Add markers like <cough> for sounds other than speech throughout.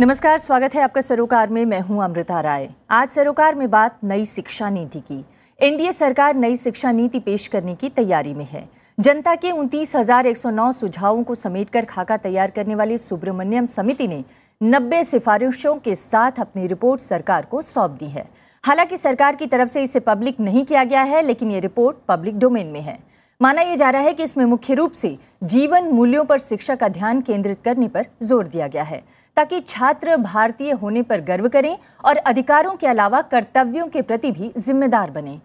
नमस्कार स्वागत है आपका सरोकार में मैं हूं अमृता राय आज सरोकार में बात नई शिक्षा नीति की एनडीए सरकार नई शिक्षा नीति पेश करने की तैयारी में है जनता के उनतीस हजार एक सौ नौ सुझावों को समेटकर खाका तैयार करने वाली सुब्रमण्यम समिति ने नब्बे सिफारिशों के साथ अपनी रिपोर्ट सरकार को सौंप दी है हालांकि सरकार की तरफ से इसे पब्लिक नहीं किया गया है लेकिन ये रिपोर्ट पब्लिक डोमेन में है माना यह जा रहा है कि इसमें मुख्य रूप से जीवन मूल्यों पर शिक्षा का ध्यान केंद्रित करने पर जोर दिया गया है ताकि छात्र भारतीय होने पर गर्व करें और अधिकारों के अलावा कर्तव्यों के प्रति भी जिम्मेदार बने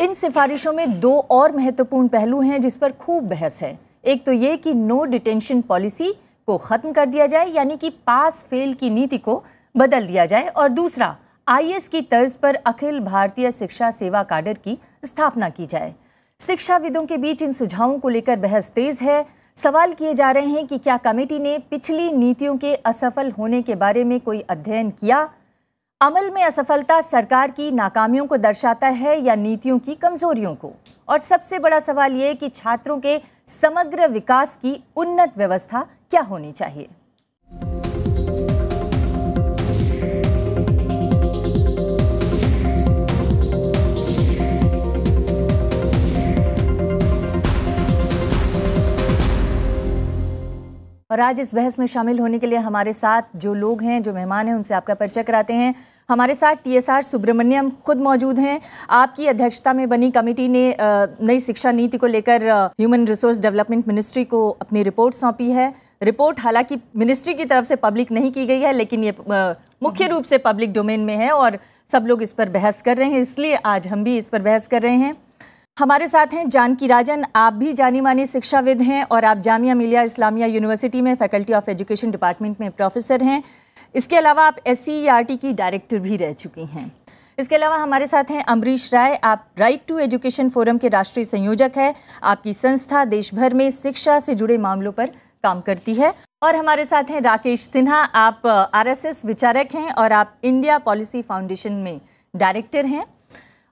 इन सिफारिशों में दो और महत्वपूर्ण पहलू हैं जिस पर खूब बहस है एक तो ये कि नो डिटेंशन पॉलिसी को ख़त्म कर दिया जाए यानी कि पास फेल की नीति को बदल दिया जाए और दूसरा आई की तर्ज पर अखिल भारतीय शिक्षा सेवा काडर की स्थापना की जाए शिक्षाविदों के बीच इन सुझावों को लेकर बहस तेज है सवाल किए जा रहे हैं कि क्या कमेटी ने पिछली नीतियों के असफल होने के बारे में कोई अध्ययन किया अमल में असफलता सरकार की नाकामियों को दर्शाता है या नीतियों की कमजोरियों को और सबसे बड़ा सवाल ये कि छात्रों के समग्र विकास की उन्नत व्यवस्था क्या होनी चाहिए और आज इस बहस में शामिल होने के लिए हमारे साथ जो लोग हैं जो मेहमान हैं उनसे आपका परिचय कराते हैं हमारे साथ टी एस आर सुब्रमण्यम खुद मौजूद हैं आपकी अध्यक्षता में बनी कमेटी ने नई शिक्षा नीति को लेकर ह्यूमन रिसोर्स डेवलपमेंट मिनिस्ट्री को अपनी रिपोर्ट सौंपी है रिपोर्ट हालांकि मिनिस्ट्री की तरफ से पब्लिक नहीं की गई है लेकिन ये मुख्य रूप से पब्लिक डोमेन में है और सब लोग इस पर बहस कर रहे हैं इसलिए आज हम भी इस पर बहस कर रहे हैं हमारे साथ हैं जानकी राजन आप भी जानी मानी शिक्षाविद हैं और आप जामिया मिलिया इस्लामिया यूनिवर्सिटी में फैकल्टी ऑफ एजुकेशन डिपार्टमेंट में प्रोफेसर हैं इसके अलावा आप एस की डायरेक्टर भी रह चुकी हैं इसके अलावा हमारे साथ हैं अमरीश राय आप राइट टू एजुकेशन फोरम के राष्ट्रीय संयोजक हैं आपकी संस्था देश भर में शिक्षा से जुड़े मामलों पर काम करती है और हमारे साथ हैं राकेश सिन्हा आप आरएसएस विचारक हैं और आप इंडिया पॉलिसी फाउंडेशन में डायरेक्टर हैं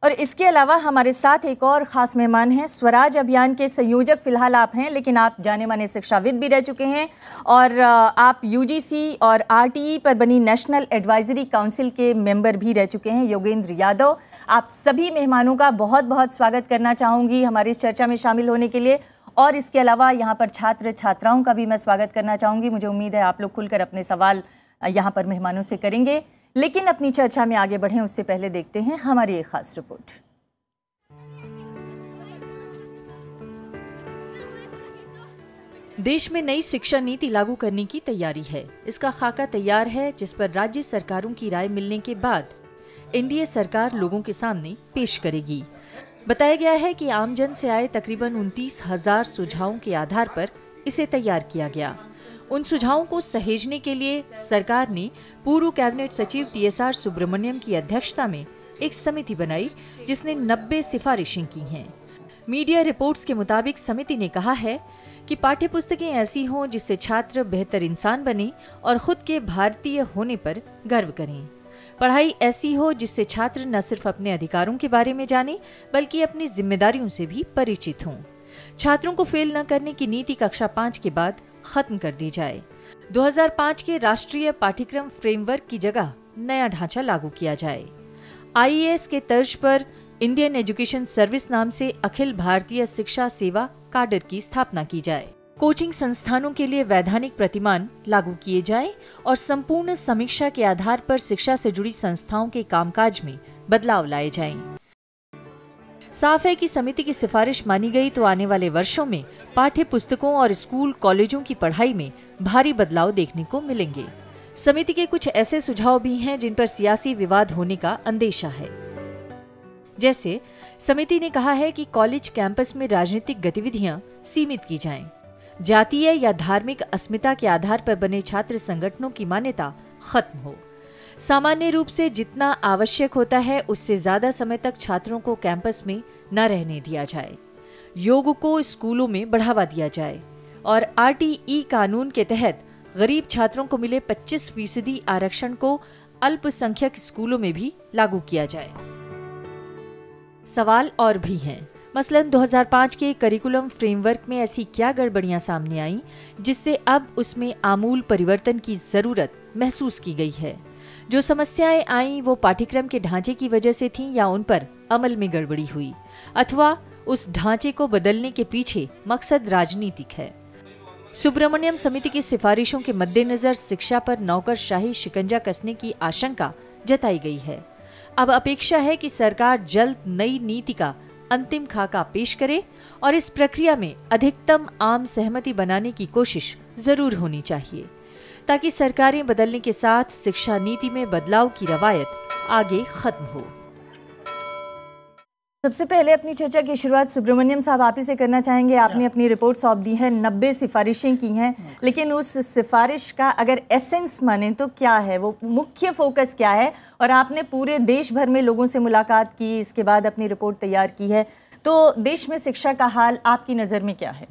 और इसके अलावा हमारे साथ एक और ख़ास मेहमान हैं स्वराज अभियान के संयोजक फ़िलहाल आप हैं लेकिन आप जाने माने शिक्षाविद भी रह चुके हैं और आप यूजीसी और आरटीई e पर बनी नेशनल एडवाइजरी काउंसिल के मेंबर भी रह चुके हैं योगेंद्र यादव आप सभी मेहमानों का बहुत बहुत स्वागत करना चाहूँगी हमारी इस चर्चा में शामिल होने के लिए और इसके अलावा यहाँ पर छात्र छात्राओं का भी मैं स्वागत करना चाहूँगी मुझे उम्मीद है आप लोग खुलकर अपने सवाल यहाँ पर मेहमानों से करेंगे लेकिन अपनी चर्चा में आगे बढ़े उससे पहले देखते हैं हमारी एक खास रिपोर्ट देश में नई शिक्षा नीति लागू करने की तैयारी है इसका खाका तैयार है जिस पर राज्य सरकारों की राय मिलने के बाद एनडीए सरकार लोगों के सामने पेश करेगी बताया गया है कि आमजन से आए तकरीबन उनतीस हजार सुझावों के आधार पर इसे तैयार किया गया उन सुझावों को सहेजने के लिए सरकार ने पूर्व कैबिनेट सचिव टीएसआर सुब्रमण्यम की अध्यक्षता में एक समिति बनाई जिसने 90 सिफारिशें की हैं मीडिया रिपोर्ट्स के मुताबिक समिति ने कहा है कि पाठ्य पुस्तकें ऐसी हों जिससे छात्र बेहतर इंसान बने और खुद के भारतीय होने पर गर्व करें पढ़ाई ऐसी हो जिससे छात्र न सिर्फ अपने अधिकारों के बारे में जाने बल्कि अपनी जिम्मेदारियों से भी परिचित हों छात्रों को फेल न करने की नीति कक्षा पाँच के बाद खत्म कर दी जाए 2005 के राष्ट्रीय पाठ्यक्रम फ्रेमवर्क की जगह नया ढांचा लागू किया जाए आई के तर्ज पर इंडियन एजुकेशन सर्विस नाम से अखिल भारतीय शिक्षा सेवा काडर की स्थापना की जाए कोचिंग संस्थानों के लिए वैधानिक प्रतिमान लागू किए जाए और संपूर्ण समीक्षा के आधार पर शिक्षा से जुड़ी संस्थाओं के कामकाज में बदलाव लाए जाएं। साफ है कि समिति की सिफारिश मानी गई तो आने वाले वर्षों में पाठ्य पुस्तकों और स्कूल कॉलेजों की पढ़ाई में भारी बदलाव देखने को मिलेंगे समिति के कुछ ऐसे सुझाव भी हैं जिन पर सियासी विवाद होने का अंदेशा है जैसे समिति ने कहा है कि कॉलेज कैंपस में राजनीतिक गतिविधियां सीमित की जाएं। जातीय या धार्मिक अस्मिता के आधार पर बने छात्र संगठनों की मान्यता खत्म हो सामान्य रूप से जितना आवश्यक होता है उससे ज्यादा समय तक छात्रों को कैंपस में न रहने दिया जाए योग को स्कूलों में बढ़ावा दिया जाए और आर कानून के तहत गरीब छात्रों को मिले 25 फीसदी आरक्षण को अल्पसंख्यक स्कूलों में भी लागू किया जाए सवाल और भी हैं मसलन 2005 के करिकुलम फ्रेमवर्क में ऐसी क्या गड़बड़ियां सामने आईं जिससे अब उसमें आमूल परिवर्तन की जरूरत महसूस की गई है जो समस्याएं आई वो पाठ्यक्रम के ढांचे की वजह से थी या उन पर अमल में गड़बड़ी हुई अथवा उस ढांचे को बदलने के पीछे मकसद राजनीतिक है सुब्रमण्यम समिति की सिफारिशों के मद्देनजर शिक्षा पर नौकरशाही शिकंजा कसने की आशंका जताई गई है अब अपेक्षा है कि सरकार जल्द नई नीति का अंतिम खाका पेश करे और इस प्रक्रिया में अधिकतम आम सहमति बनाने की कोशिश जरूर होनी चाहिए ताकि सरकारें बदलने के साथ शिक्षा नीति में बदलाव की रवायत आगे खत्म हो सबसे पहले अपनी चर्चा की शुरुआत सुब्रमण्यम साहब आप ही से करना चाहेंगे आपने अपनी रिपोर्ट सौंप दी है नब्बे सिफारिशें की हैं लेकिन उस सिफारिश का अगर एसेंस माने तो क्या है वो मुख्य फोकस क्या है और आपने पूरे देश भर में लोगों से मुलाकात की इसके बाद अपनी रिपोर्ट तैयार की है तो देश में शिक्षा का हाल आपकी नज़र में क्या है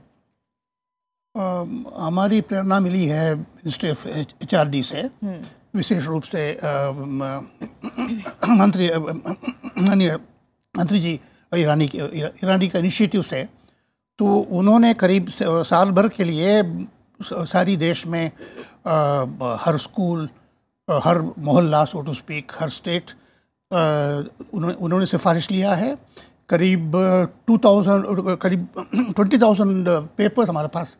हमारी प्रेरणा मिली है ministry of H R D से हम्म। विशेष रूप से मंत्री माननीय मंत्री जी ईरानी के ईरानी का इनिशिएटिव से तो उन्होंने करीब साल भर के लिए सारी देश में आ, हर स्कूल हर मोहल्ला सो टू स्पीक हर स्टेट उन्होंने उन्होंने सिफारिश लिया है करीब टू थाउजेंड करीब ट्वेंटी थाउजेंड पेपर्स हमारे पास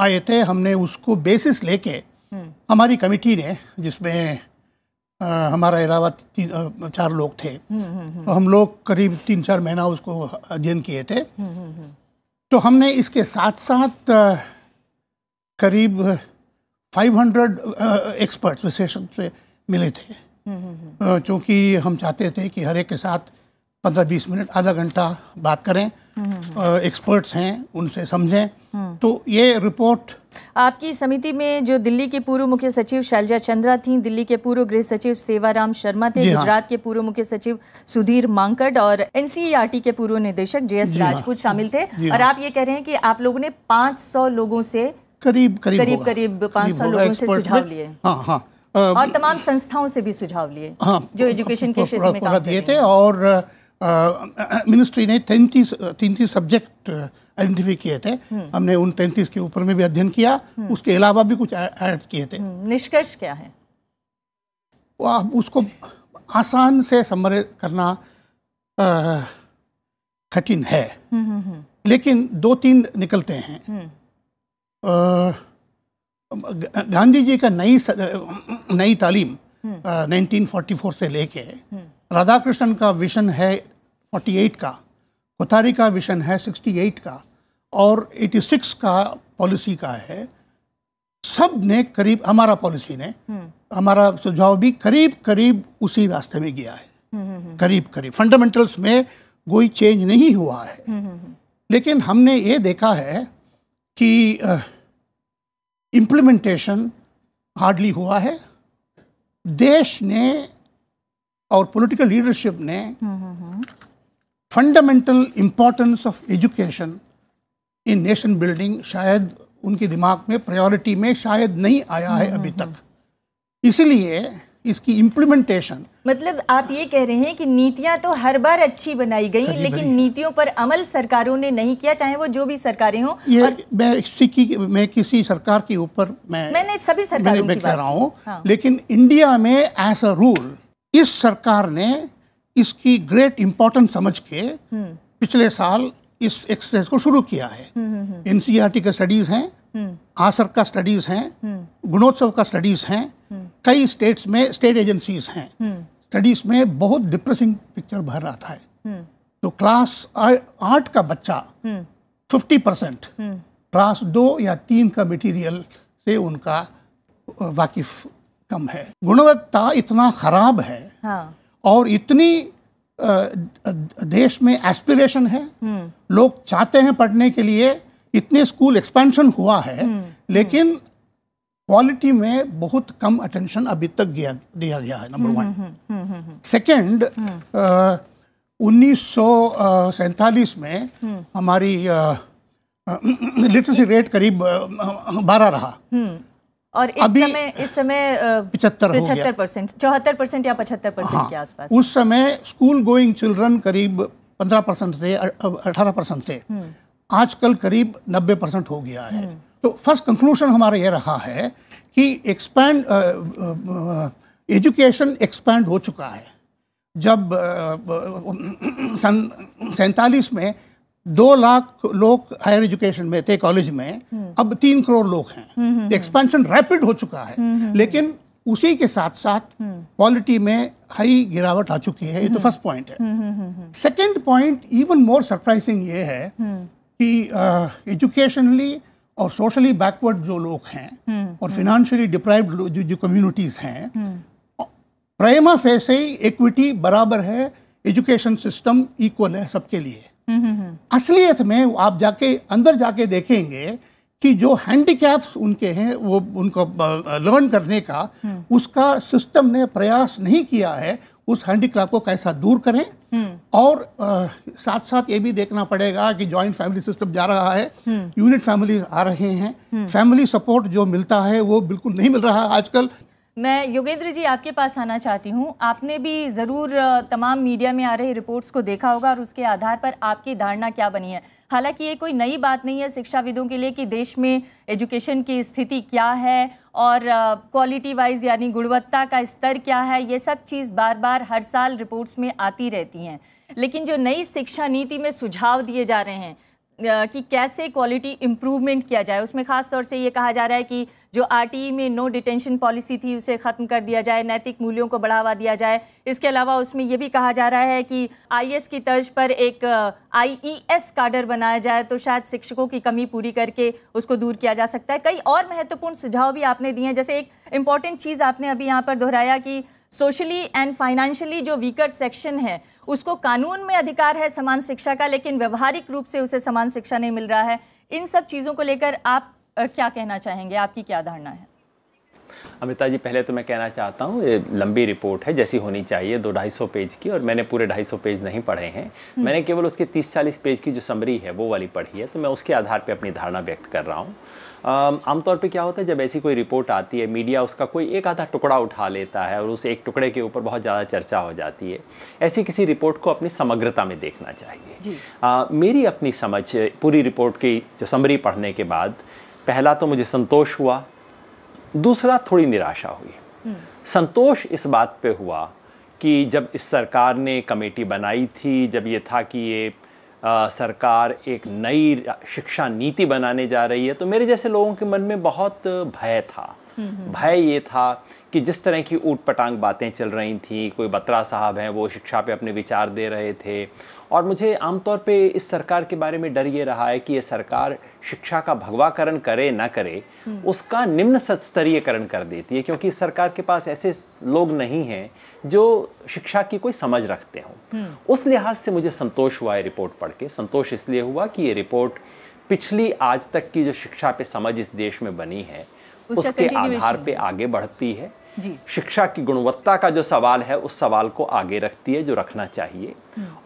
आए थे हमने उसको बेसिस लेके हम्म। हमारी कमेटी ने जिसमें हमारा अलावा तीन चार लोग थे हम्म, हम्म, तो हम लोग करीब तीन चार महीना उसको अध्ययन किए थे तो हमने इसके साथ साथ करीब 500 एक्सपर्ट्स विशेषज्ञ से मिले थे चूँकि हम चाहते थे कि हर एक के साथ पंद्रह बीस मिनट आधा घंटा बात करें एक्सपर्ट्स हम्म। हैं उनसे समझें हम्म। तो ये रिपोर्ट आपकी समिति में जो दिल्ली के पूर्व मुख्य सचिव शैलजा चंद्रा थी दिल्ली के पूर्व गृह सचिव सेवाराम शर्मा थे हाँ। गुजरात हाँ। के पूर्व मुख्य सचिव सुधीर मांकड़ और एनसीईआरटी के पूर्व निदेशक एस हाँ। राजपूत शामिल थे और हाँ। आप ये कह रहे हैं कि आप लोगों ने 500 लोगों से करीब करीब करीब करीब सौ लोगों से सुझाव लिए और तमाम संस्थाओं से भी सुझाव लिए जो एजुकेशन के क्षेत्र में दिए थे और मिनिस्ट्री ने तैंतीस तैंतीस सब्जेक्ट आइडेंटिफाई किए थे हम्म। हमने उन तैंतीस के ऊपर में भी अध्ययन किया हम्म। उसके अलावा भी कुछ ऐड किए थे हम्म। निष्कर्ष क्या है आप उसको आसान से समर करना कठिन है लेकिन दो तीन निकलते हैं गांधी जी का नई नई तालीम 1944 से लेके राधाकृष्णन का विशन है 48 का कोथारी का विशन है 68 का और 86 का पॉलिसी का है सब ने करीब हमारा पॉलिसी ने हम्म। हमारा सुझाव भी करीब करीब उसी रास्ते में गया है हम्म, हम्म, करीब करीब फंडामेंटल्स में कोई चेंज नहीं हुआ है लेकिन हमने ये देखा है कि इम्प्लीमेंटेशन हार्डली हुआ है देश ने और पॉलिटिकल लीडरशिप ने fundamental importance of education in nation building शायद उनके दिमाग में प्रायोरिटी में शायद नहीं आया है अभी तक इसलिए इसकी इम्प्लीमेंटेशन मतलब आप ये कह रहे हैं कि नीतियां तो हर बार अच्छी बनाई गई लेकिन नीतियों पर अमल सरकारों ने नहीं किया चाहे वो जो भी सरकारें हों ये और... मैं इसी की मैं किसी सरकार के ऊपर मैं मैंने सभी सरकारों मैं, मैं कह रहा हूँ हाँ। लेकिन इंडिया में एज अ रूल इस सरकार ने इसकी ग्रेट इंपॉर्टेंस समझ के हम्म। पिछले साल इस एक्सरसाइज को शुरू किया है एनसीईआरटी हम्म, हम्म, e के स्टडीज हैं आसर का स्टडीज हैं गुणोत्सव का स्टडीज हैं कई स्टेट्स में स्टेट एजेंसीज हैं स्टडीज में बहुत डिप्रेसिंग पिक्चर भर रहा था तो क्लास आठ का बच्चा फिफ्टी परसेंट क्लास दो या तीन का मटेरियल से उनका वाकिफ कम है गुणवत्ता इतना खराब है हाँ। और इतनी देश में एस्पिरेशन है हम्म। लोग चाहते हैं पढ़ने के लिए इतने स्कूल एक्सपेंशन हुआ है हम्म, हम्म। लेकिन क्वालिटी में बहुत कम अटेंशन अभी तक दिया दिया गया है नंबर वन सेकंड उन्नीस में हमारी लिटरेसी रेट <clears throat> करीब बारह रहा और इस अभी समय इस समय पिछहत्तर पिछहत्तर परसेंट चौहत्तर परसेंट या पचहत्तर परसेंट हाँ, के आसपास उस समय स्कूल गोइंग चिल्ड्रन करीब पंद्रह परसेंट थे अठारह परसेंट थे हम्म। आजकल करीब नब्बे परसेंट हो गया है हम्म। तो फर्स्ट कंक्लूजन हमारा यह रहा है कि एक्सपैंड एजुकेशन एक्सपैंड हो चुका है जब सन सैतालीस में दो लाख लोग हायर एजुकेशन में थे कॉलेज में हम्म। अब तीन करोड़ लोग हैं एक्सपेंशन हम्म, रैपिड हम्म, हो चुका है लेकिन उसी के साथ साथ क्वालिटी में हाई गिरावट आ चुकी है ये तो फर्स्ट पॉइंट है second point even more surprising ये है कि एजुकेशनली uh, और सोशली बैकवर्ड जो लोग हैं और फिनेंशियली डिप्राइव्ड जो जो कम्युनिटीज़ हैं प्राइमा फेस इक्विटी बराबर है एजुकेशन सिस्टम इक्वल है सबके लिए हम्म, हम्म, हम्म। असलियत में आप जाके अंदर जाके देखेंगे कि जो हैंडीकैप्स उनके हैं वो उनको लर्न करने का उसका सिस्टम ने प्रयास नहीं किया है उस हैंडीकैप को कैसा दूर करें और आ, साथ साथ ये भी देखना पड़ेगा कि जॉइंट फैमिली सिस्टम जा रहा है यूनिट फैमिली आ रहे हैं फैमिली सपोर्ट जो मिलता है वो बिल्कुल नहीं मिल रहा है आजकल मैं योगेंद्र जी आपके पास आना चाहती हूँ आपने भी ज़रूर तमाम मीडिया में आ रही रिपोर्ट्स को देखा होगा और उसके आधार पर आपकी धारणा क्या बनी है हालांकि ये कोई नई बात नहीं है शिक्षाविदों के लिए कि देश में एजुकेशन की स्थिति क्या है और क्वालिटी वाइज यानी गुणवत्ता का स्तर क्या है ये सब चीज़ बार बार हर साल रिपोर्ट्स में आती रहती हैं लेकिन जो नई शिक्षा नीति में सुझाव दिए जा रहे हैं कि कैसे क्वालिटी इम्प्रूवमेंट किया जाए उसमें ख़ास तौर से ये कहा जा रहा है कि जो आरटीई e में नो डिटेंशन पॉलिसी थी उसे ख़त्म कर दिया जाए नैतिक मूल्यों को बढ़ावा दिया जाए इसके अलावा उसमें यह भी कहा जा रहा है कि आईएएस e की तर्ज पर एक आईईएस e काडर बनाया जाए तो शायद शिक्षकों की कमी पूरी करके उसको दूर किया जा सकता है कई और महत्वपूर्ण सुझाव भी आपने दिए हैं जैसे एक इम्पॉर्टेंट चीज़ आपने अभी यहाँ पर दोहराया कि सोशली एंड फाइनेंशियली जो वीकर सेक्शन है उसको कानून में अधिकार है समान शिक्षा का लेकिन व्यवहारिक रूप से उसे समान शिक्षा नहीं मिल रहा है इन सब चीज़ों को लेकर आप क्या कहना चाहेंगे आपकी क्या धारणा है अमिता जी पहले तो मैं कहना चाहता हूँ ये लंबी रिपोर्ट है जैसी होनी चाहिए दो ढाई सौ पेज की और मैंने पूरे ढाई सौ पेज नहीं पढ़े हैं हम्म। मैंने केवल उसके तीस चालीस पेज की जो समरी है वो वाली पढ़ी है तो मैं उसके आधार पर अपनी धारणा व्यक्त कर रहा हूँ आमतौर पे क्या होता है जब ऐसी कोई रिपोर्ट आती है मीडिया उसका कोई एक आधा टुकड़ा उठा लेता है और उस एक टुकड़े के ऊपर बहुत ज़्यादा चर्चा हो जाती है ऐसी किसी रिपोर्ट को अपनी समग्रता में देखना चाहिए आ, मेरी अपनी समझ पूरी रिपोर्ट की जो समरी पढ़ने के बाद पहला तो मुझे संतोष हुआ दूसरा थोड़ी निराशा हुई हम्म। संतोष इस बात पे हुआ कि जब इस सरकार ने कमेटी बनाई थी जब ये था कि ये आ, सरकार एक नई शिक्षा नीति बनाने जा रही है तो मेरे जैसे लोगों के मन में बहुत भय था हम्म, हम्म। भय ये था कि जिस तरह की ऊट पटांग बातें चल रही थी कोई बत्रा साहब हैं वो शिक्षा पे अपने विचार दे रहे थे और मुझे आमतौर पे इस सरकार के बारे में डर ये रहा है कि ये सरकार शिक्षा का भगवाकरण करे ना करे हम्म। उसका निम्न स्तरीयकरण कर देती है क्योंकि सरकार के पास ऐसे लोग नहीं हैं जो शिक्षा की कोई समझ रखते हों हम्म। उस लिहाज से मुझे संतोष हुआ है रिपोर्ट पढ़ के संतोष इसलिए हुआ कि ये रिपोर्ट पिछली आज तक की जो शिक्षा पे समझ इस देश में बनी है उसके आधार पे आगे बढ़ती है जी शिक्षा की गुणवत्ता का जो सवाल है उस सवाल को आगे रखती है जो रखना चाहिए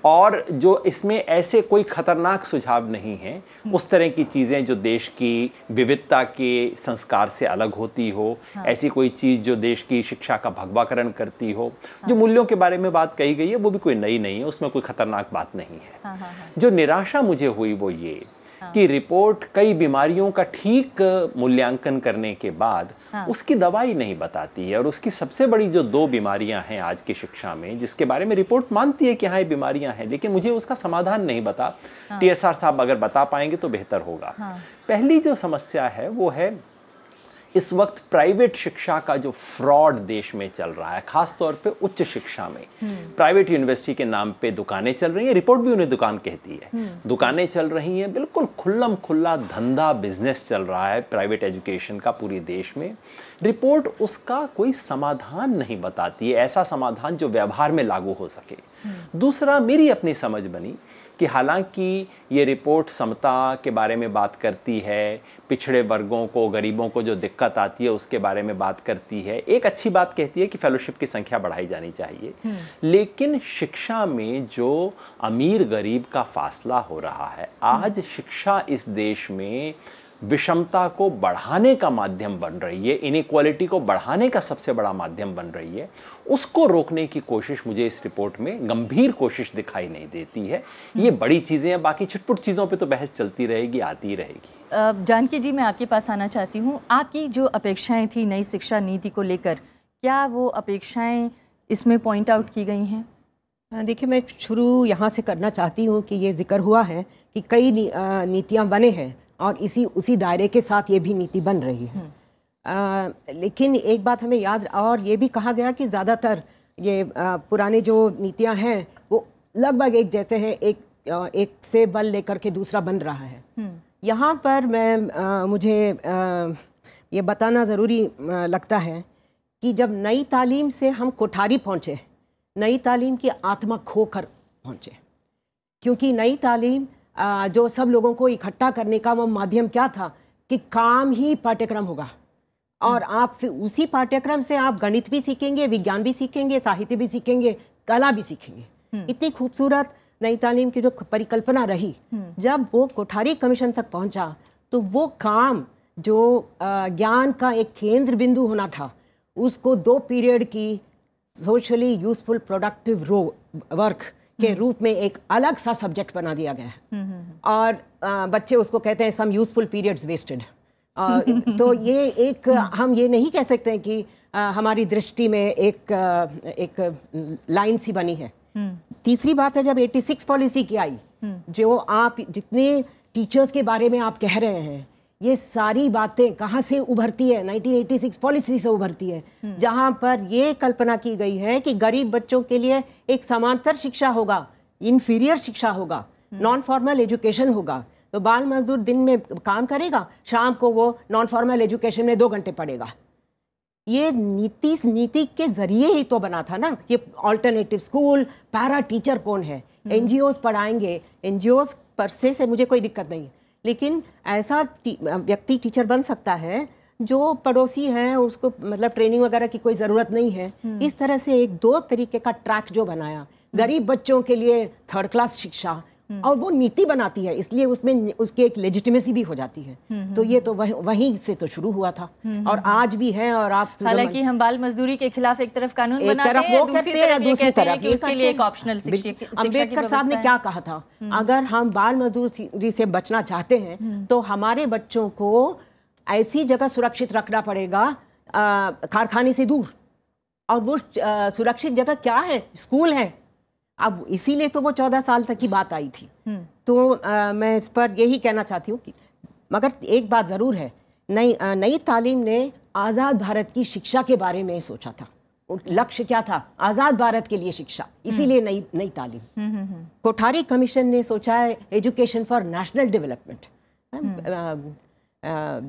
और जो इसमें ऐसे कोई खतरनाक सुझाव नहीं है हम्म। उस तरह की चीज़ें जो देश की विविधता के संस्कार से अलग होती हो हाँ। ऐसी कोई चीज़ जो देश की शिक्षा का भगवाकरण करती हो हाँ। जो मूल्यों के बारे में बात कही गई है वो भी कोई नई नहीं है उसमें कोई खतरनाक बात नहीं है हाँ, हाँ, हाँ। जो निराशा मुझे हुई वो ये हाँ। कि रिपोर्ट कई बीमारियों का ठीक मूल्यांकन करने के बाद हाँ। उसकी दवाई नहीं बताती है और उसकी सबसे बड़ी जो दो बीमारियां हैं आज की शिक्षा में जिसके बारे में रिपोर्ट मानती है कि हाँ ये बीमारियां हैं लेकिन मुझे उसका समाधान नहीं बता हाँ। टीएसआर साहब अगर बता पाएंगे तो बेहतर होगा हाँ। पहली जो समस्या है वो है इस वक्त प्राइवेट शिक्षा का जो फ्रॉड देश में चल रहा है खासतौर पे उच्च शिक्षा में हम्म। प्राइवेट यूनिवर्सिटी के नाम पे दुकानें चल रही हैं रिपोर्ट भी उन्हें दुकान कहती है हम्म। दुकानें चल रही हैं बिल्कुल खुल्लम खुल्ला धंधा बिजनेस चल रहा है प्राइवेट एजुकेशन का पूरे देश में रिपोर्ट उसका कोई समाधान नहीं बताती है ऐसा समाधान जो व्यवहार में लागू हो सके हम्म। दूसरा मेरी अपनी समझ बनी कि हालांकि ये रिपोर्ट समता के बारे में बात करती है पिछड़े वर्गों को गरीबों को जो दिक्कत आती है उसके बारे में बात करती है एक अच्छी बात कहती है कि फेलोशिप की संख्या बढ़ाई जानी चाहिए हम्म। लेकिन शिक्षा में जो अमीर गरीब का फासला हो रहा है आज हम्म। शिक्षा इस देश में विषमता को बढ़ाने का माध्यम बन रही है इनक्वालिटी को बढ़ाने का सबसे बड़ा माध्यम बन रही है उसको रोकने की कोशिश मुझे इस रिपोर्ट में गंभीर कोशिश दिखाई नहीं देती है हम्म। ये बड़ी चीज़ें हैं बाकी छुटपुट चीज़ों पे तो बहस चलती रहेगी आती रहेगी जानकी जी मैं आपके पास आना चाहती हूँ आपकी जो अपेक्षाएँ थी नई शिक्षा नीति को लेकर क्या वो अपेक्षाएँ इसमें पॉइंट आउट की गई हैं देखिए मैं शुरू यहाँ से करना चाहती हूँ कि ये जिक्र हुआ है कि कई नीतियाँ बने हैं और इसी उसी दायरे के साथ ये भी नीति बन रही है हम्म। आ, लेकिन एक बात हमें याद और ये भी कहा गया कि ज़्यादातर ये आ, पुराने जो नीतियाँ हैं वो लगभग एक जैसे हैं एक आ, एक से बल लेकर के दूसरा बन रहा है हम्म। यहाँ पर मैं आ, मुझे आ, ये बताना ज़रूरी लगता है कि जब नई तालीम से हम कोठारी पहुँचे नई तालीम की आत्मा खोकर पहुँचे क्योंकि नई तालीम जो सब लोगों को इकट्ठा करने का वो माध्यम क्या था कि काम ही पाठ्यक्रम होगा और हम्म। आप फिर उसी पाठ्यक्रम से आप गणित भी सीखेंगे विज्ञान भी सीखेंगे साहित्य भी सीखेंगे कला भी सीखेंगे हम्म। इतनी खूबसूरत नई तालीम की जो परिकल्पना रही हम्म। जब वो कोठारी कमीशन तक पहुंचा तो वो काम जो ज्ञान का एक केंद्र बिंदु होना था उसको दो पीरियड की सोशली यूजफुल प्रोडक्टिव रो वर्क के रूप में एक अलग सा सब्जेक्ट बना दिया गया है हम्म, हम्म, हम्म। और बच्चे उसको कहते हैं सम यूजफुल पीरियड्स वेस्टेड तो ये एक हम ये नहीं कह सकते कि हमारी दृष्टि में एक एक लाइन सी बनी है तीसरी बात है जब 86 पॉलिसी की आई जो आप जितने टीचर्स के बारे में आप कह रहे हैं ये सारी बातें कहाँ से उभरती है 1986 पॉलिसी से उभरती है हम्म। जहाँ पर ये कल्पना की गई है कि गरीब बच्चों के लिए एक समांतर शिक्षा होगा इन्फीरियर शिक्षा होगा नॉन फॉर्मल एजुकेशन होगा तो बाल मजदूर दिन में काम करेगा शाम को वो नॉन फॉर्मल एजुकेशन में दो घंटे पढ़ेगा ये नीति नीति के जरिए ही तो बना था ना ये ऑल्टरनेटिव स्कूल पैरा टीचर कौन है एन हम्म। पढ़ाएंगे एन पर से, से मुझे कोई दिक्कत नहीं है लेकिन ऐसा व्यक्ति टीचर बन सकता है जो पड़ोसी हैं उसको मतलब ट्रेनिंग वगैरह की कोई ज़रूरत नहीं है हम्म। इस तरह से एक दो तरीके का ट्रैक जो बनाया गरीब बच्चों के लिए थर्ड क्लास शिक्षा हम्म। और वो नीति बनाती है इसलिए उसमें उसकी एक लेजिटिमेसी भी हो जाती है हम्म, हम्म। तो ये तो वह, वहीं से तो शुरू हुआ था और आज भी है और आप हालांकि हम बाल मजदूरी के खिलाफ एक तरफ कानून एक तरफ वो करते हैं दूसरी तरफ लिए एक ऑप्शनल तो अम्बेडकर साहब ने क्या कहा था अगर हम बाल मजदूरी से बचना चाहते हैं तो हमारे बच्चों को ऐसी जगह सुरक्षित रखना पड़ेगा कारखाने से दूर और वो सुरक्षित जगह क्या है स्कूल है अब इसीलिए तो वो चौदह साल तक की बात आई थी हम्म। तो आ, मैं इस पर यही कहना चाहती हूँ कि मगर एक बात ज़रूर है नई नई तालीम ने आज़ाद भारत की शिक्षा के बारे में सोचा था लक्ष्य क्या था आज़ाद भारत के लिए शिक्षा इसीलिए हम्म। नई नई तालीम हम्म, कोठारी कमीशन ने सोचा है एजुकेशन फॉर नेशनल डेवलपमेंट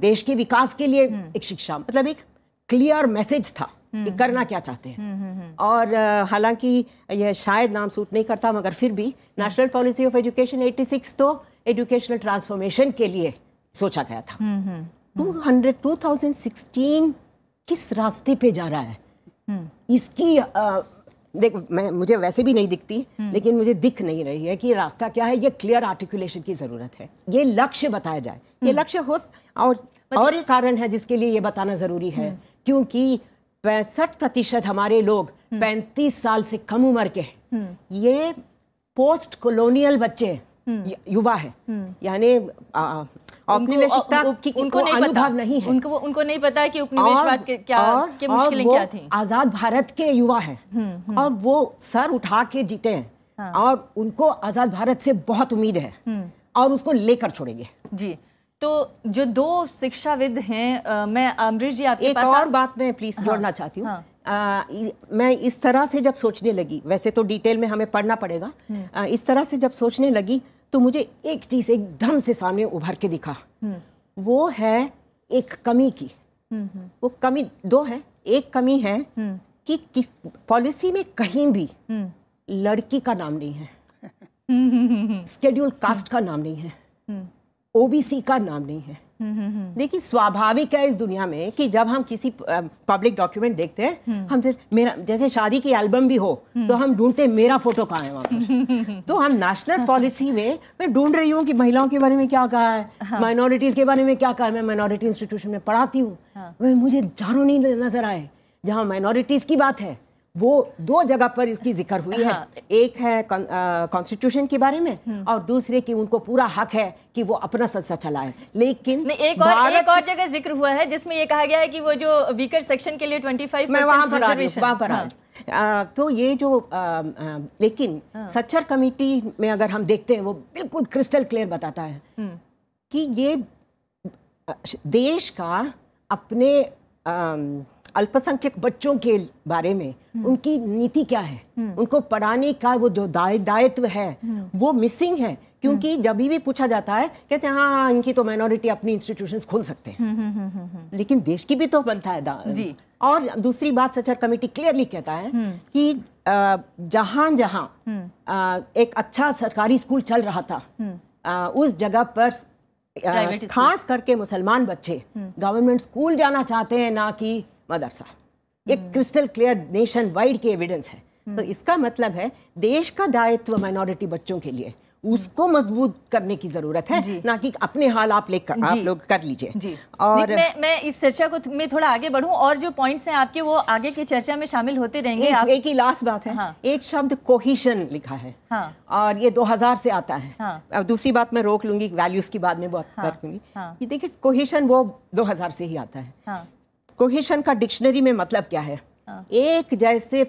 देश के विकास के लिए एक शिक्षा मतलब एक क्लियर मैसेज था हम्म, कि करना हम्म। क्या चाहते हैं हम्म, और हालांकि यह शायद नाम सूट नहीं करता मगर फिर भी नेशनल पॉलिसी ऑफ एजुकेशन 86 तो एजुकेशनल ट्रांसफॉर्मेशन के लिए सोचा गया था टू हंड्रेड किस रास्ते पे जा रहा है इसकी आ, देख मैं मुझे वैसे भी नहीं दिखती लेकिन मुझे दिख नहीं रही है कि रास्ता क्या है ये क्लियर आर्टिकुलेशन की ज़रूरत है ये लक्ष्य बताया जाए ये लक्ष्य हो और और ये कारण है जिसके लिए ये बताना ज़रूरी है क्योंकि पैंसठ प्रतिशत हमारे लोग हम्म। पैंतीस साल से कम उम्र के हैं हम्म। ये पोस्ट कॉलोनियल बच्चे हम्म। युवा है यानी की उनको नहीं अनुभव नहीं है उनको उनको नहीं पता है कि उपनिवेशवाद के क्या और, के मुश्किलें क्या थी आजाद भारत के युवा हैं और वो सर उठा के जीते हैं हाँ। और उनको आजाद भारत से बहुत उम्मीद है और उसको लेकर छोड़ेंगे जी तो जो दो शिक्षाविद हैं मैं अमरीश जी आपके एक पास और आ... बात मैं प्लीज हाँ, जोड़ना हाँ, चाहती हूँ हाँ. आ, मैं इस तरह से जब सोचने लगी वैसे तो डिटेल में हमें पढ़ना पड़ेगा आ, हम्म। इस तरह से जब सोचने लगी तो मुझे एक चीज़ एकदम से सामने उभर के दिखा हम्म। वो है एक कमी की हम्म, वो कमी दो है एक कमी है कि किस पॉलिसी में कहीं भी लड़की का नाम नहीं है स्केड्यूल <laughs> कास्ट का नाम नहीं है ओबीसी का नाम नहीं है देखिए स्वाभाविक है इस दुनिया में कि जब हम किसी पब्लिक डॉक्यूमेंट देखते हैं हम मेरा जैसे शादी की एल्बम भी हो तो हम ढूंढते हैं मेरा फोटो कहाँ है वहाँ पर तो हम नेशनल पॉलिसी में मैं ढूंढ रही हूँ कि महिलाओं के बारे में क्या कहा है माइनॉरिटीज़ हाँ। के बारे में क्या कहा है मैं माइनॉरिटी इंस्टीट्यूशन में पढ़ाती हूँ हाँ। वह मुझे जानो नहीं नजर आए जहाँ माइनॉरिटीज़ की बात है वो दो जगह पर इसकी जिक्र हुई हाँ। है एक है कॉन्स्टिट्यूशन के बारे में हम्म। और दूसरे की उनको पूरा हक है कि वो अपना संसद चलाए लेकिन एक और एक और जगह जिक्र हुआ है जिसमें ये कहा गया है कि वो जो वीकर सेक्शन के लिए ट्वेंटी फाइव पर वहाँ पर हाँ। तो ये जो आ, आ, लेकिन हाँ। सच्चर कमेटी में अगर हम देखते हैं वो बिल्कुल क्रिस्टल क्लियर बताता है हम्म। कि ये देश का अपने अल्पसंख्यक बच्चों के बारे में उनकी नीति क्या है उनको पढ़ाने का वो जो दाय दायित्व है वो मिसिंग है क्योंकि जब भी पूछा जाता है कहते हैं हाँ, हाँ इनकी तो माइनॉरिटी अपनी इंस्टीट्यूशंस खोल सकते हैं लेकिन देश की भी तो बनता है जी और दूसरी बात सचर कमेटी क्लियरली कहता है हम्म। कि जहां जहां हम्म। एक अच्छा सरकारी स्कूल चल रहा था हम्म। उस जगह पर खास करके मुसलमान बच्चे गवर्नमेंट स्कूल जाना चाहते हैं ना कि मदरसा ये क्रिस्टल क्लियर नेशन वाइड की एविडेंस है hmm. तो इसका मतलब है देश का दायित्व माइनॉरिटी बच्चों के लिए hmm. उसको मजबूत करने की जरूरत है ना कि अपने हाल आप लेकर आप लोग कर लीजिए और मैं मैं इस चर्चा को मैं थोड़ा आगे बढ़ूं और जो पॉइंट्स हैं आपके वो आगे की चर्चा में शामिल होते रहेंगे एक, आप... एक ही लास्ट बात है हाँ। एक शब्द कोहिशन लिखा है हाँ। और ये 2000 से आता है हाँ। दूसरी बात मैं रोक लूंगी वैल्यूज की बात में बहुत हाँ। कर लूंगी हाँ। ये देखिए कोहिशन वो दो से ही आता है हाँ। कोहेशन का डिक्शनरी में मतलब क्या है हाँ. एक जैसे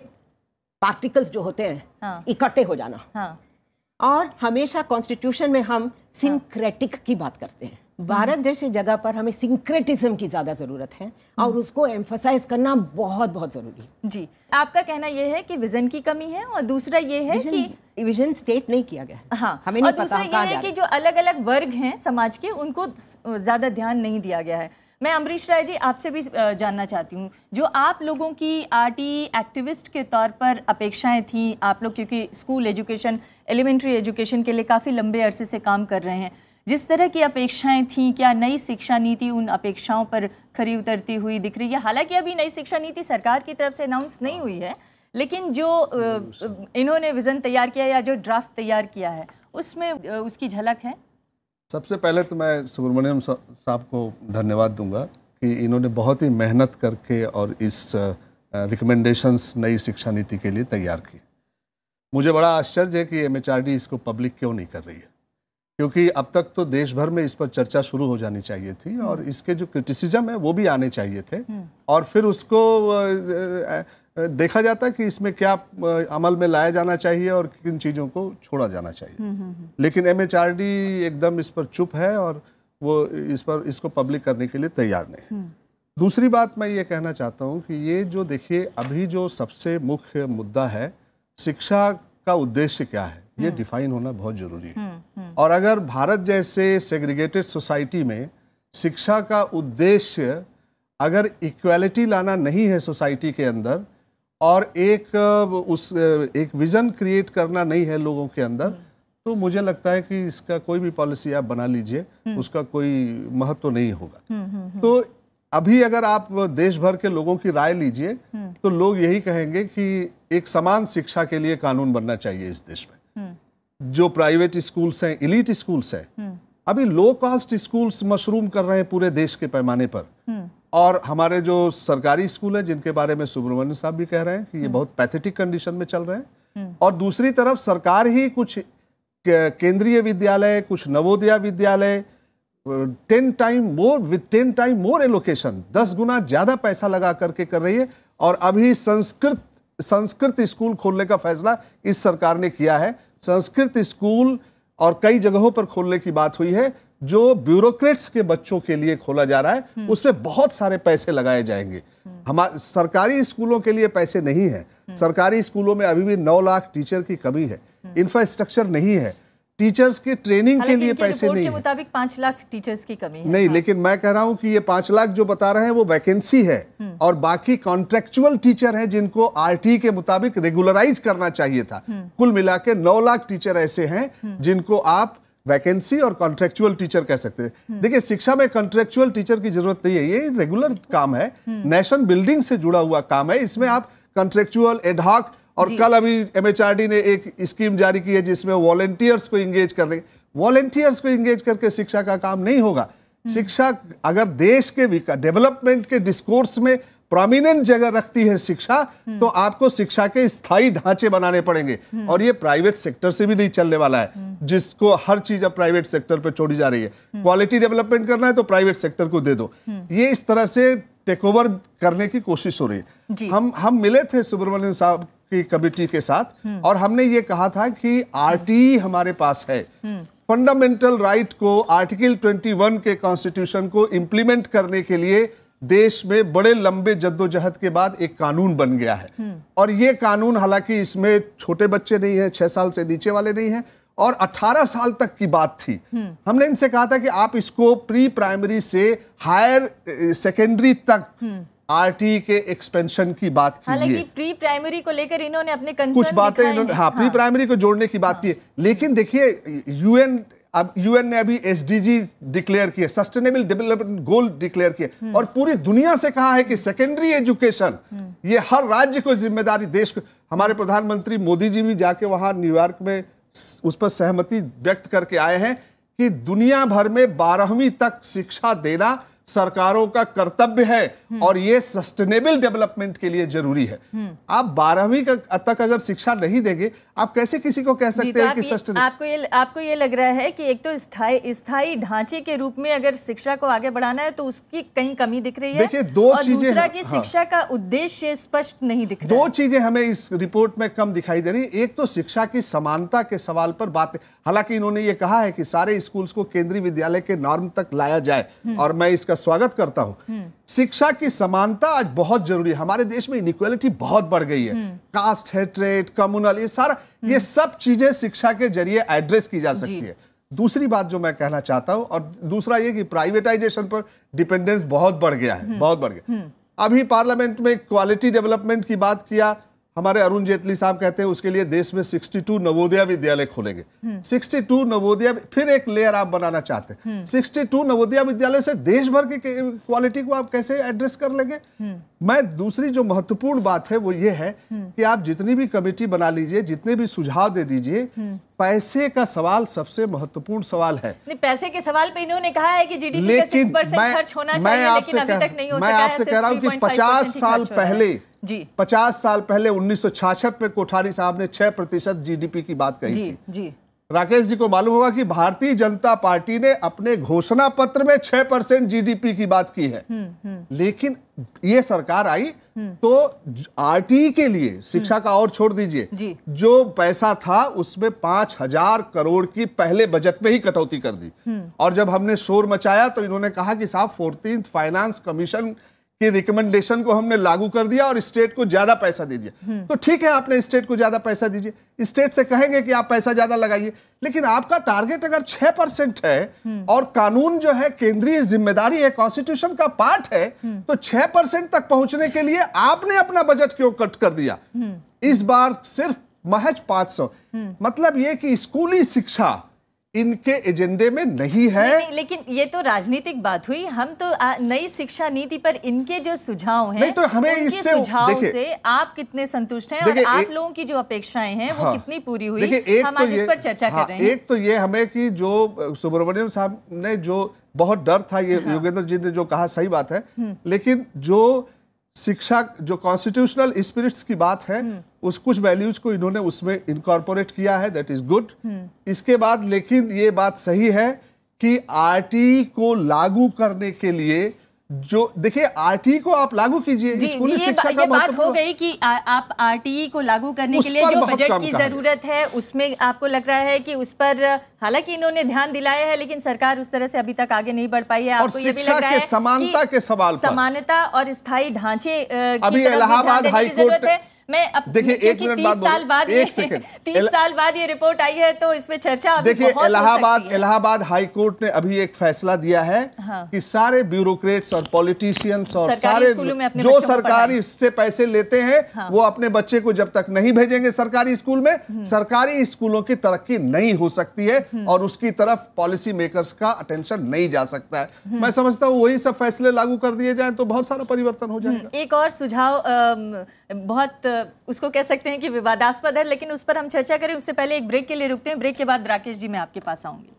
पार्टिकल्स जो होते हैं हाँ. इकट्ठे हो जाना हाँ. और हमेशा कॉन्स्टिट्यूशन में हम सिंक्रेटिक की बात करते हैं हम्म। भारत जैसे जगह पर हमें सिंक्रेटिज्म की ज़्यादा ज़रूरत है और हम्म। उसको एम्फोसाइज करना बहुत बहुत ज़रूरी है जी आपका कहना यह है कि विजन की कमी है और दूसरा ये है विजन, कि विजन स्टेट नहीं किया गया हाँ हमें नहीं और पता दूसरा ये है कि जो अलग अलग वर्ग हैं समाज के उनको ज़्यादा ध्यान नहीं दिया गया है मैं अमरीश राय जी आपसे भी जानना चाहती हूँ जो आप लोगों की आरटी एक्टिविस्ट के तौर पर अपेक्षाएं थी आप लोग क्योंकि स्कूल एजुकेशन एलिमेंट्री एजुकेशन के लिए काफ़ी लंबे अरसे से काम कर रहे हैं जिस तरह की अपेक्षाएं थीं क्या नई शिक्षा नीति उन अपेक्षाओं पर खरी उतरती हुई दिख रही है हालांकि अभी नई शिक्षा नीति सरकार की तरफ से अनाउंस नहीं हुई है लेकिन जो इन्होंने विज़न तैयार किया या जो ड्राफ्ट तैयार किया है उसमें उसकी झलक है सबसे पहले तो मैं सुब्रमण्यम साहब को धन्यवाद दूंगा कि इन्होंने बहुत ही मेहनत करके और इस रिकमेंडेशंस नई शिक्षा नीति के लिए तैयार की मुझे बड़ा आश्चर्य है कि एम इसको पब्लिक क्यों नहीं कर रही है क्योंकि अब तक तो देश भर में इस पर चर्चा शुरू हो जानी चाहिए थी और हम्म। इसके जो क्रिटिसिज्म है वो भी आने चाहिए थे हम्म। और फिर उसको देखा जाता है कि इसमें क्या अमल में लाया जाना चाहिए और किन चीज़ों को छोड़ा जाना चाहिए हम्म, हम्म, हम्म। लेकिन एम एकदम इस पर चुप है और वो इस पर इसको पब्लिक करने के लिए तैयार नहीं है दूसरी बात मैं ये कहना चाहता हूँ कि ये जो देखिए अभी जो सबसे मुख्य मुद्दा है शिक्षा का उद्देश्य क्या है ये डिफाइन होना बहुत ज़रूरी है और अगर भारत जैसे सेग्रीगेटेड सोसाइटी में शिक्षा का उद्देश्य अगर इक्वालिटी लाना नहीं है सोसाइटी के अंदर और एक उस एक विज़न क्रिएट करना नहीं है लोगों के अंदर तो मुझे लगता है कि इसका कोई भी पॉलिसी आप बना लीजिए हम्म। उसका कोई महत्व तो नहीं होगा हम्म, हम्म, तो अभी अगर आप देश भर के लोगों की राय लीजिए तो लोग यही कहेंगे कि एक समान शिक्षा के लिए कानून बनना चाहिए इस देश में जो प्राइवेट स्कूल्स हैं इलीट स्कूल्स हैं अभी लो कॉस्ट स्कूल्स मशरूम कर रहे हैं पूरे देश के पैमाने पर और हमारे जो सरकारी स्कूल हैं जिनके बारे में सुब्रमण्यम साहब भी कह रहे हैं कि ये हम्म। बहुत पैथेटिक कंडीशन में चल रहे हैं हम्म। और दूसरी तरफ सरकार ही कुछ केंद्रीय विद्यालय कुछ Navodaya Vidyalaya ten time more with ten time more allocation दस गुना ज़्यादा पैसा लगा करके कर रही है और अभी संस्कृत संस्कृत स्कूल खोलने का फैसला इस सरकार ने किया है संस्कृत स्कूल और कई जगहों पर खोलने की बात हुई है जो ब्यूरोक्रेट्स के बच्चों के लिए खोला जा रहा है हम्म। उसमें बहुत सारे पैसे लगाए जाएंगे हम्म। हमारे सरकारी स्कूलों के लिए पैसे नहीं है हम्म। सरकारी स्कूलों में अभी भी नौ लाख टीचर की कमी है इंफ्रास्ट्रक्चर नहीं है टीचर्स के ट्रेनिंग के लिए पैसे नहीं के मुताबिक पांच लाख टीचर्स की कमी है नहीं हाँ। लेकिन मैं कह रहा हूं कि ये पांच लाख जो बता रहे हैं वो वैकेंसी है और बाकी कॉन्ट्रेक्चुअल टीचर हैं जिनको आरटी के मुताबिक रेगुलराइज करना चाहिए था कुल मिला के नौ लाख टीचर ऐसे हैं जिनको आप वैकेंसी और कॉन्ट्रेक्चुअल टीचर कह सकते हैं हम्म। देखिए शिक्षा में कॉन्ट्रेक्चुअल टीचर की जरूरत नहीं है ये रेगुलर काम है नेशन हम्म। बिल्डिंग से जुड़ा हुआ काम है इसमें आप कॉन्ट्रेक्चुअल एडहॉक और कल अभी एम ने एक स्कीम जारी की है जिसमें वॉलेंटियर्स को इंगेज कर रहे वॉलेंटियर्स को इंगेज करके शिक्षा का काम नहीं होगा हम्म। शिक्षा अगर देश के डेवलपमेंट के डिस्कोर्स में प्रोमिनेंट जगह रखती है शिक्षा तो हम्म। आपको शिक्षा के स्थायी ढांचे बनाने पड़ेंगे हम्म। और ये प्राइवेट सेक्टर से भी नहीं चलने वाला है हम्म। जिसको हर चीज अब प्राइवेट सेक्टर पर छोड़ी जा रही है क्वालिटी डेवलपमेंट करना है तो प्राइवेट सेक्टर को दे दो ये इस तरह से टेक ओवर करने की कोशिश हो रही है हम हम मिले थे सुब्रमण्यम साहब की कमिटी के साथ और हमने ये कहा था कि आर हमारे पास है फंडामेंटल राइट को आर्टिकल 21 के कॉन्स्टिट्यूशन को इम्प्लीमेंट करने के लिए देश में बड़े लंबे जद्दोजहद के बाद एक कानून बन गया है हम्म। और ये कानून हालांकि इसमें छोटे बच्चे नहीं है छह साल से नीचे वाले नहीं है और 18 साल तक की बात थी हम्म। हमने इनसे कहा था कि आप इसको प्री प्राइमरी से हायर सेकेंडरी तक हम्म। आरटी के एक्सपेंशन की बात कीजिए प्री प्राइमरी को लेकर इन्होंने अपने कुछ बातें हाँ, हाँ प्री प्राइमरी को जोड़ने की बात हाँ। की लेकिन देखिए यूएन अब यूएन ने अभी एस डिक्लेयर किए सस्टेनेबल डेवलपमेंट गोल डिक्लेयर किए हम्म। और पूरी दुनिया से कहा है कि सेकेंडरी एजुकेशन हम्म। ये हर राज्य को जिम्मेदारी देश को हमारे प्रधानमंत्री मोदी जी भी जाके वहां न्यूयॉर्क में उस पर सहमति व्यक्त करके आए हैं कि दुनिया भर में बारहवीं तक शिक्षा देना सरकारों का कर्तव्य है और ये सस्टेनेबल डेवलपमेंट के लिए जरूरी है आप बारहवीं तक अगर शिक्षा नहीं देंगे आप कैसे किसी को कह तो सकते हैं कि सस्टेन आपको ये आपको ये लग रहा है कि एक तो स्थाई स्थाई ढांचे के रूप में अगर शिक्षा को आगे बढ़ाना है तो उसकी कहीं कमी दिख रही है देखिए दो चीजें हाँ। शिक्षा का उद्देश्य स्पष्ट नहीं दिख रहा दो चीजें हमें इस रिपोर्ट में कम दिखाई दे रही है एक तो शिक्षा की समानता के सवाल पर बात हालांकि इन्होंने ये कहा है कि सारे स्कूल्स को केंद्रीय विद्यालय के नॉर्म तक लाया जाए हम्म। और मैं इसका स्वागत करता हूं हम्म। शिक्षा की समानता आज बहुत जरूरी है हमारे देश में इनक्वालिटी बहुत बढ़ गई है कास्ट हेटरेट कम्युनल ये सारा ये हम्म। सब चीजें शिक्षा के जरिए एड्रेस की जा सकती है दूसरी बात जो मैं कहना चाहता हूं और दूसरा ये कि प्राइवेटाइजेशन पर डिपेंडेंस बहुत बढ़ गया है हम्म। बहुत बढ़ गया अभी पार्लियामेंट में क्वालिटी डेवलपमेंट की बात किया हमारे अरुण जेटली साहब कहते हैं उसके लिए देश में 62 नवोदय विद्यालय खोलेंगे 62 नवोदय फिर एक लेयर आप बनाना चाहते हैं 62 नवोदय विद्यालय से देश भर की क्वालिटी को आप कैसे एड्रेस कर लेंगे मैं दूसरी जो महत्वपूर्ण बात है वो ये है कि आप जितनी भी कमेटी बना लीजिए जितने भी सुझाव दे दीजिए पैसे का सवाल सबसे महत्वपूर्ण सवाल है पैसे के सवाल पे इन्होंने कहा है कि जीडीपी का 6 परसेंट खर्च होना चाहिए आपसे कह, तक नहीं हो मैं आपसे कह रहा हूँ कि 50 साल पहले जी 50 साल पहले उन्नीस में कोठारी साहब ने 6 प्रतिशत जीडीपी की बात कही जी, थी जी राकेश जी को मालूम होगा कि भारतीय जनता पार्टी ने अपने घोषणा पत्र में छह परसेंट जी की बात की है हम्म, हम्म। लेकिन ये सरकार आई हम्म। तो आरटीई e के लिए शिक्षा का और छोड़ दीजिए जो पैसा था उसमें पांच हजार करोड़ की पहले बजट में ही कटौती कर दी और जब हमने शोर मचाया तो इन्होंने कहा कि साहब फोर्टीन फाइनेंस कमीशन कि रिकमेंडेशन को हमने लागू कर दिया और स्टेट को ज्यादा पैसा दे दिया हम्म। तो ठीक है आपने स्टेट को ज्यादा पैसा दीजिए स्टेट से कहेंगे कि आप पैसा ज्यादा लगाइए लेकिन आपका टारगेट अगर छह परसेंट है हम्म। और कानून जो है केंद्रीय जिम्मेदारी है कॉन्स्टिट्यूशन का पार्ट है हम्म। तो छह परसेंट तक पहुंचने के लिए आपने अपना बजट क्यों कट कर दिया इस बार सिर्फ महज पांच सौ मतलब ये कि स्कूली शिक्षा इनके एजेंडे में नहीं है नहीं, नहीं, लेकिन ये तो राजनीतिक बात हुई हम तो नई शिक्षा नीति पर इनके जो सुझाव हैं नहीं तो हमें इससे सुझाव से आप कितने संतुष्ट हैं और आप एक, लोगों की जो अपेक्षाएं हैं हाँ, वो कितनी पूरी हुई एक हम तो आज इस पर चर्चा हाँ, कर रहे हैं एक तो ये हमें कि जो सुब्रमण्यम साहब ने जो बहुत डर था ये हाँ। योगेंद्र जी ने जो कहा सही बात है हम्म। लेकिन जो शिक्षा जो कॉन्स्टिट्यूशनल स्पिरिट्स की बात है हम्म। उस कुछ वैल्यूज को इन्होंने उसमें इनकॉर्पोरेट किया है दैट इज गुड इसके बाद लेकिन ये बात सही है कि आरटी को लागू करने के लिए जो देखिए आरटीई e को आप लागू कीजिए स्कूली शिक्षा का बात हो गई कि आ, आप आरटीई e को लागू करने के लिए जो बजट की जरूरत है उसमें आपको लग रहा है कि उस पर हालांकि इन्होंने ध्यान दिलाया है लेकिन सरकार उस तरह से अभी तक आगे नहीं बढ़ पाई है आपको ये भी लग रहा है समानता के सवाल समानता और स्थायी ढांचे अभी इलाहाबाद हाईकोर्ट है मैं अब देखिए एक मिनट बाद साल बाद एक सेकंड तीस साल बाद ये रिपोर्ट <laughs> आई है तो इसमें चर्चा देखिए इलाहाबाद इलाहाबाद हाई कोर्ट ने अभी एक फैसला दिया है हाँ। कि सारे ब्यूरोक्रेट्स और पॉलिटिशियंस और सारे जो सरकारी से पैसे लेते हैं हाँ। वो अपने बच्चे को जब तक नहीं भेजेंगे सरकारी स्कूल में हम्म। सरकारी स्कूलों की तरक्की नहीं हो सकती है हम्म। और उसकी तरफ पॉलिसी मेकर्स का अटेंशन नहीं जा सकता है हम्म। मैं समझता हूँ वही सब फैसले लागू कर दिए जाए तो बहुत सारा परिवर्तन हो जाएगा एक और सुझाव बहुत उसको कह सकते हैं कि विवादास्पद है लेकिन उस पर हम चर्चा करें उससे पहले एक ब्रेक के लिए रुकते हैं ब्रेक के बाद राकेश जी मैं आपके पास आऊँगी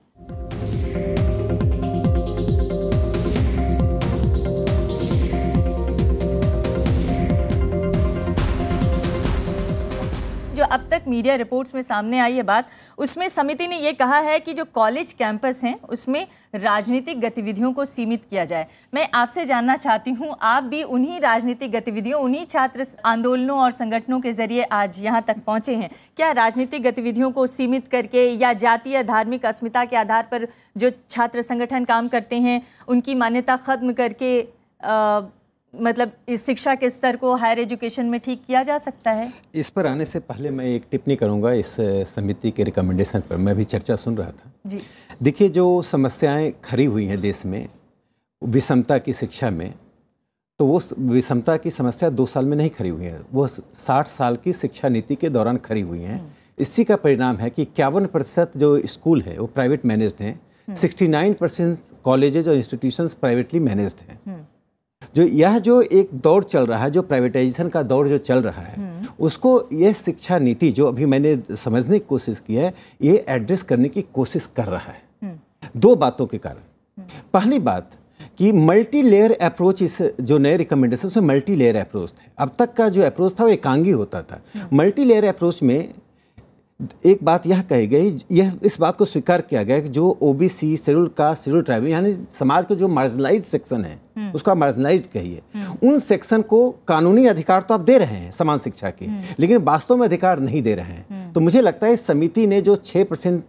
जो अब तक मीडिया रिपोर्ट्स में सामने आई है बात उसमें समिति ने यह कहा है कि जो कॉलेज कैंपस हैं उसमें राजनीतिक गतिविधियों को सीमित किया जाए मैं आपसे जानना चाहती हूँ आप भी उन्हीं राजनीतिक गतिविधियों उन्हीं छात्र आंदोलनों और संगठनों के जरिए आज यहाँ तक पहुँचे हैं क्या राजनीतिक गतिविधियों को सीमित करके या जातीय धार्मिक अस्मिता के आधार पर जो छात्र संगठन काम करते हैं उनकी मान्यता ख़त्म करके आ, मतलब इस शिक्षा के स्तर को हायर एजुकेशन में ठीक किया जा सकता है इस पर आने से पहले मैं एक टिप्पणी करूंगा इस समिति के रिकमेंडेशन पर मैं भी चर्चा सुन रहा था जी देखिए जो समस्याएं खड़ी हुई हैं देश में विषमता की शिक्षा में तो वो विषमता की समस्या दो साल में नहीं खड़ी हुई है वो साठ साल की शिक्षा नीति के दौरान खड़ी हुई हैं हम्म। इसी का परिणाम है कि इक्यावन प्रतिशत जो स्कूल है वो प्राइवेट मैनेज्ड हैं हम्म। सिक्सटी नाइन परसेंट कॉलेजेज और इंस्टीट्यूशंस प्राइवेटली मैनेज्ड हैं हम्म। जो यह जो एक दौर चल रहा है जो प्राइवेटाइजेशन का दौर जो चल रहा है हम्म। उसको यह शिक्षा नीति जो अभी मैंने समझने की कोशिश की है ये एड्रेस करने की कोशिश कर रहा है हम्म। दो बातों के कारण हम्म। पहली बात कि मल्टी लेयर अप्रोच इस जो नए रिकमेंडेशन में मल्टी लेयर अप्रोच थे अब तक का जो अप्रोच था वो एकांगी होता था मल्टी लेयर अप्रोच में एक बात यह कही गई यह इस बात को स्वीकार किया गया कि जो ओबीसी शेड्यूल का शेड्यूल ट्राइब यानी समाज के जो मार्जिनलाइज सेक्शन है उसका मार्जिनलाइज कहिए हम्म। उन सेक्शन को कानूनी अधिकार तो आप दे रहे हैं समान शिक्षा के हम्म। लेकिन वास्तव में अधिकार नहीं दे रहे हैं हम्म। तो मुझे लगता है इस समिति ने जो छः परसेंट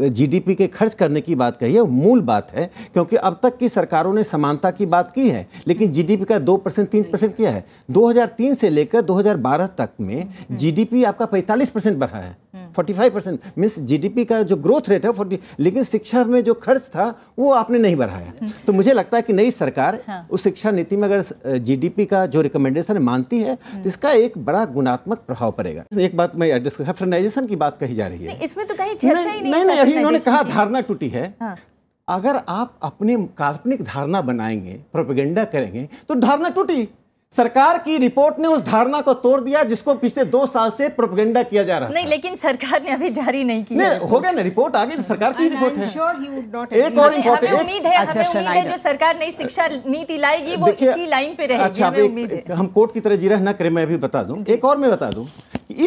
जीडीपी के खर्च करने की बात कही है मूल बात है क्योंकि अब तक की सरकारों ने समानता की बात की है लेकिन जीडीपी का दो परसेंट तीन परसेंट किया है 2003 से लेकर 2012 तक में जीडीपी आपका 45 परसेंट बढ़ा है फोर्टी फाइव परसेंट मीन्स जी का जो ग्रोथ रेट है फोर्टी लेकिन शिक्षा में जो खर्च था वो आपने नहीं बढ़ाया तो मुझे लगता है कि नई सरकार हाँ। उस शिक्षा नीति में अगर जीडीपी का जो रिकमेंडेशन मानती है तो इसका एक बड़ा गुणात्मक प्रभाव पड़ेगा एक बात मैं फ्रेंडाइजेशन की बात कही जा रही है इसमें तो कहीं चर्चा ही नहीं नहीं नहीं इन्होंने कहा धारणा टूटी है हाँ। अगर आप अपने काल्पनिक धारणा बनाएंगे प्रोपेगेंडा करेंगे तो धारणा टूटी सरकार की रिपोर्ट ने उस धारणा को तोड़ दिया जिसको पिछले दो साल से प्रोपगेंडा किया जा रहा नहीं लेकिन सरकार ने अभी जारी नहीं किया नहीं हो गया ना रिपोर्ट आगे तो सरकार की रिपोर्ट है एक और इम्पोर्टेंट उम्मीद है हमें अच्छा, उम्मीद है जो सरकार नई शिक्षा अच्छा। नीति लाएगी वो इसी लाइन पे रहेगी अच्छा, हमें उम्मीद है हम कोर्ट की तरह रहे ना करें मैं अभी बता दू एक और मैं बता दू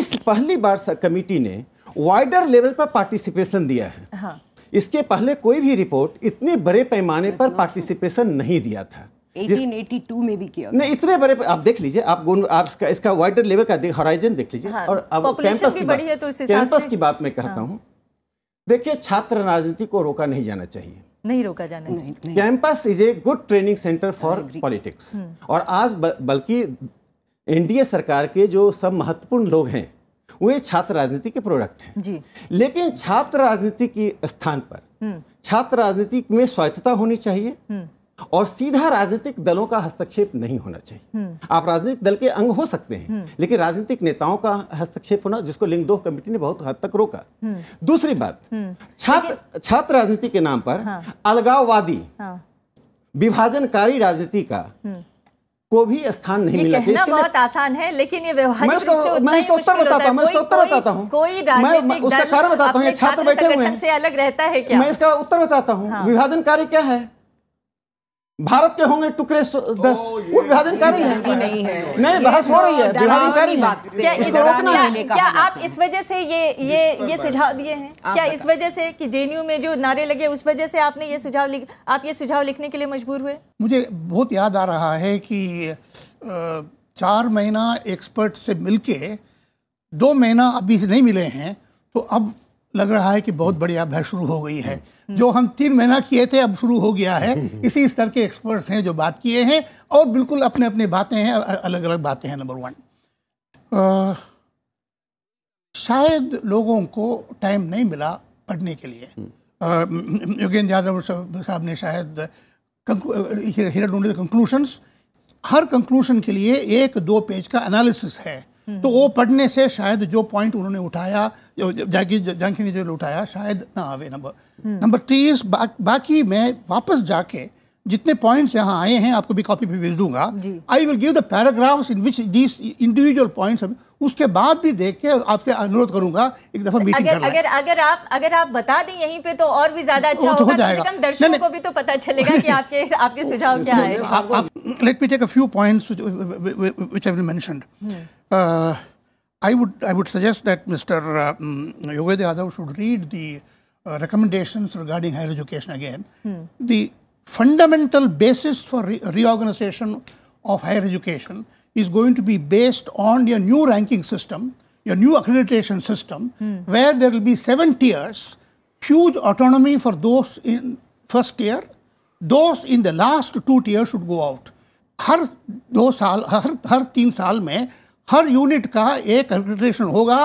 इस पहली बार कमेटी ने वाइडर लेवल पर पार्टिसिपेशन दिया है हाँ। इसके पहले कोई भी रिपोर्ट इतने बड़े पैमाने अच्छा, पर पार्टिसिपेशन नहीं दिया था 1882 में भी किया नहीं इतने बड़े आप देख लीजिए आप आप इसका, इसका वाइडर लेवल का हॉराइजन देख लीजिए हाँ, और अब कैंपस की बड़ी है तो कैंपस से... की बात मैं कहता हाँ। हूँ देखिए छात्र राजनीति को रोका नहीं जाना चाहिए नहीं रोका जाना चाहिए campus is a good training centre for politics और आज बल्कि एनडीए सरकार के जो सब महत्वपूर्ण लोग हैं वे छात्र राजनीति के प्रोडक्ट हैं जी लेकिन छात्र राजनीति के स्थान पर हम्म। छात्र राजनीति में स्वायत्तता होनी चाहिए हम्म। और सीधा राजनीतिक दलों का हस्तक्षेप नहीं होना चाहिए हम्म। आप राजनीतिक दल के अंग हो सकते हैं हम्म। लेकिन राजनीतिक नेताओं का हस्तक्षेप होना जिसको लिंगडोह कमेटी ने बहुत हद तक रोका हम्म। दूसरी बात छात्र छात्र राजनीति के नाम पर हाँ। अलगाववादी हाँ। विभाजनकारी राजनीति का को भी स्थान नहीं मिला बहुत आसान है लेकिन ये मैं मैं उत्तर बताता हूँ मैं उसका उत्तर बताता हूँ कोई मैं उसका कारण बताता हूँ छात्र बैठे हुए हैं से अलग रहता है क्या मैं इसका उत्तर बताता हूँ हाँ। विभाजनकारी क्या है भारत के होंगे टुकड़े तो दस वो विभाजन कर रही है नहीं है नहीं बहस हो रही है विभाजन कर रही है क्या आप इस वजह से ये ये ये सुझाव दिए हैं क्या इस वजह से कि जेएनयू में जो नारे लगे उस वजह से आपने ये सुझाव आप ये सुझाव लिखने के लिए मजबूर हुए मुझे बहुत याद आ रहा है कि चार महीना एक्सपर्ट से मिलके दो महीना अभी नहीं मिले हैं तो अब लग रहा है कि बहुत बढ़िया अभ्यास शुरू हो गई है जो हम तीन महीना किए थे अब शुरू हो गया है <laughs> इसी स्तर के एक्सपर्ट्स हैं जो बात किए हैं और बिल्कुल अपने अपने बातें हैं अलग अलग बातें हैं नंबर वन शायद लोगों को टाइम नहीं मिला पढ़ने के लिए हम्म। योगेंद्र यादव साहब ने शायद कंक्लूशन कंक्लूशंस हर कंक्लूशन के लिए एक दो पेज का एनालिसिस है हम्म। तो वो पढ़ने से शायद जो पॉइंट उन्होंने उठाया जाकि जानकी ने जो उठाया शायद ना आवे नंबर नंबर तीस बा, बाकी मैं वापस जाके जितने पॉइंट्स यहाँ आए हैं आपको भी कॉपी पे भेज दूंगा I will give the paragraphs in which these individual points उसके बाद भी देख के आपसे अनुरोध करूंगा एक दफा मीटिंग अगर, कर अगर अगर आप अगर आप बता दें यहीं पे तो और भी ज्यादा अच्छा तो होगा हो कम दर्शकों को भी तो पता चलेगा कि आपके आपके सुझाव क्या है आप let me take a few points which I will mention I would I would suggest that mister Yogendra Yadav should read the uh, recommendations regarding higher education again, hmm. the fundamental basis for re reorganization of higher education is going to be based on your new ranking system, your new accreditation system, hmm. where there will be seven tiers, huge autonomy for those in first tier, those in the last two tiers should go out. हर दो साल हर हर तीन साल में हर unit का एक accreditation होगा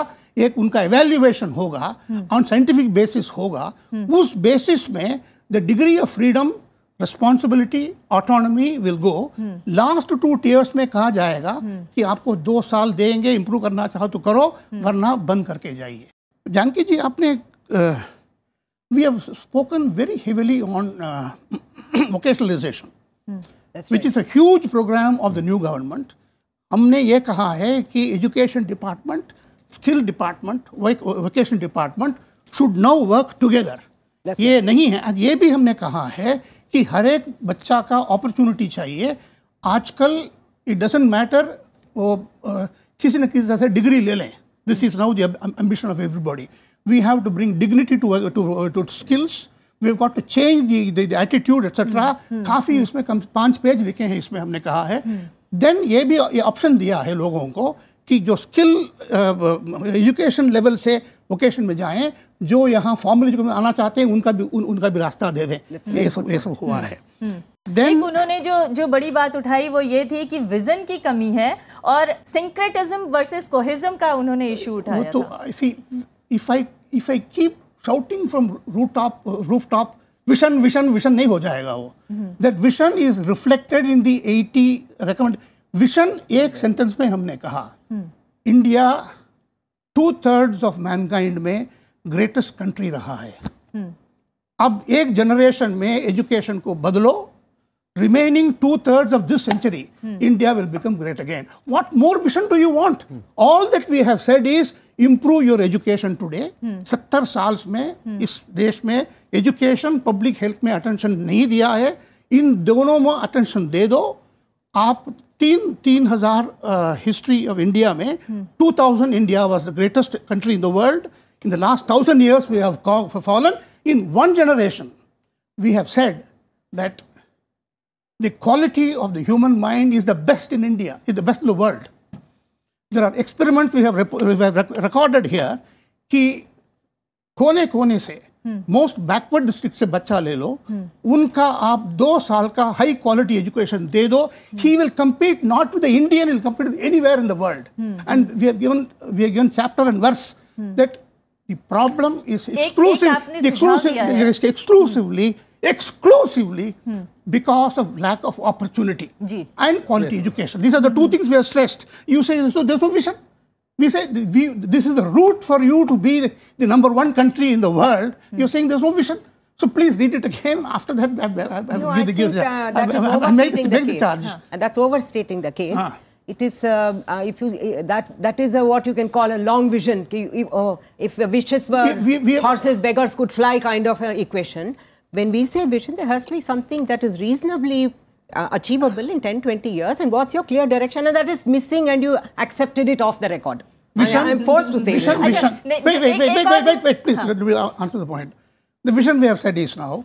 एक उनका एवेल्युएशन होगा ऑन साइंटिफिक बेसिस होगा उस बेसिस में the degree of freedom responsibility autonomy will go last two tiers में कहा जाएगा कि आपको दो साल देंगे इम्प्रूव करना चाहो तो करो वरना बंद करके जाइए जानकी जी आपने we have spoken very heavily on vocationalisation which is as programme of the new government हमने ये कहा है कि education department skill department vocation department should now work together ये नहीं है ये भी हमने कहा है कि हर एक बच्चा का अपॉर्चुनिटी चाहिए आजकल इट डजेंट मैटर वो किसी न किसी तरह से डिग्री ले लें this is now the ambition of everybody we have to bring dignity to to, uh, uh, to skills. We've got to change hmm. hmm. काफ़ी hmm. उसमें कम पांच पेज लिखे हैं इसमें हमने कहा है देन ये भी ऑप्शन दिया है लोगों को कि जो स्किल एजुकेशन लेवल से वोकेशन में जाएं जो यहाँ फॉर्मल एजुकेशन आना चाहते हैं उनका भी उन, उनका भी रास्ता दे दें ये सब ये सब हुआ है हम्म, हम्म। Then, उन्होंने जो जो बड़ी बात उठाई वो ये थी कि विजन की कमी है और सिंक्रेटिज्म वर्सेस कोहिज्म का उन्होंने इशू उठाया वो तो इसी if I if I keep shouting from root top roof top vision vision vision नहीं हो जाएगा वो that vision is reflected in the eighty recommend vision एक सेंटेंस में हमने कहा India two third of mankind में ग्रेटेस्ट कंट्री रहा है अब एक जनरेशन में एजुकेशन को बदलो remaining two third of this century India will become great again what more vision do you want all that we have said is improve your education today सत्तर साल में इस देश में एजुकेशन पब्लिक हेल्थ में attention नहीं दिया है इन दोनों में अटेंशन दे दो hmm. आप तीन तीन हजार हिस्ट्री ऑफ इंडिया में two thousand India was the greatest country in the world in the last thousand years we have fallen in one generation we have said that the quality of the human mind is the best in India is the best in the world there are experiment we have recorded here कि कोने कोने से most backward district से बच्चा ले लो हम्म। उनका आप दो साल का हाई क्वालिटी एजुकेशन दे दो he will compete not with Indian will compete anywhere in the world and we have given we have given chapter and verse that the problem is exclusive exclusive exclusively exclusively hmm. because of lack of opportunity Gee. and quality yes. education. These are the two hmm. things we are stressed. You say, so no vision. We say we, this is the route for you to be the, number one country in the world. Mm. You're saying there's no vision. So please read it again. After that, uh, I, I, I, no, I, think, uh, I, I, I the, make the And that's overstating the case. It is uh, uh, if you uh, that that is uh, what you can call a long vision. If, oh, wishes were we, we, we horses, beggars could fly kind of equation. When we say vision, there has to be something that is reasonably uh, achievable in 10, 20 years and what's your clear direction and that is missing and you accepted it off the record. Vision, I, am forced to say vision, vision. Wait, wait, wait, wait, wait, wait, wait, please, huh. let me uh, answer the point. The vision we have said is now,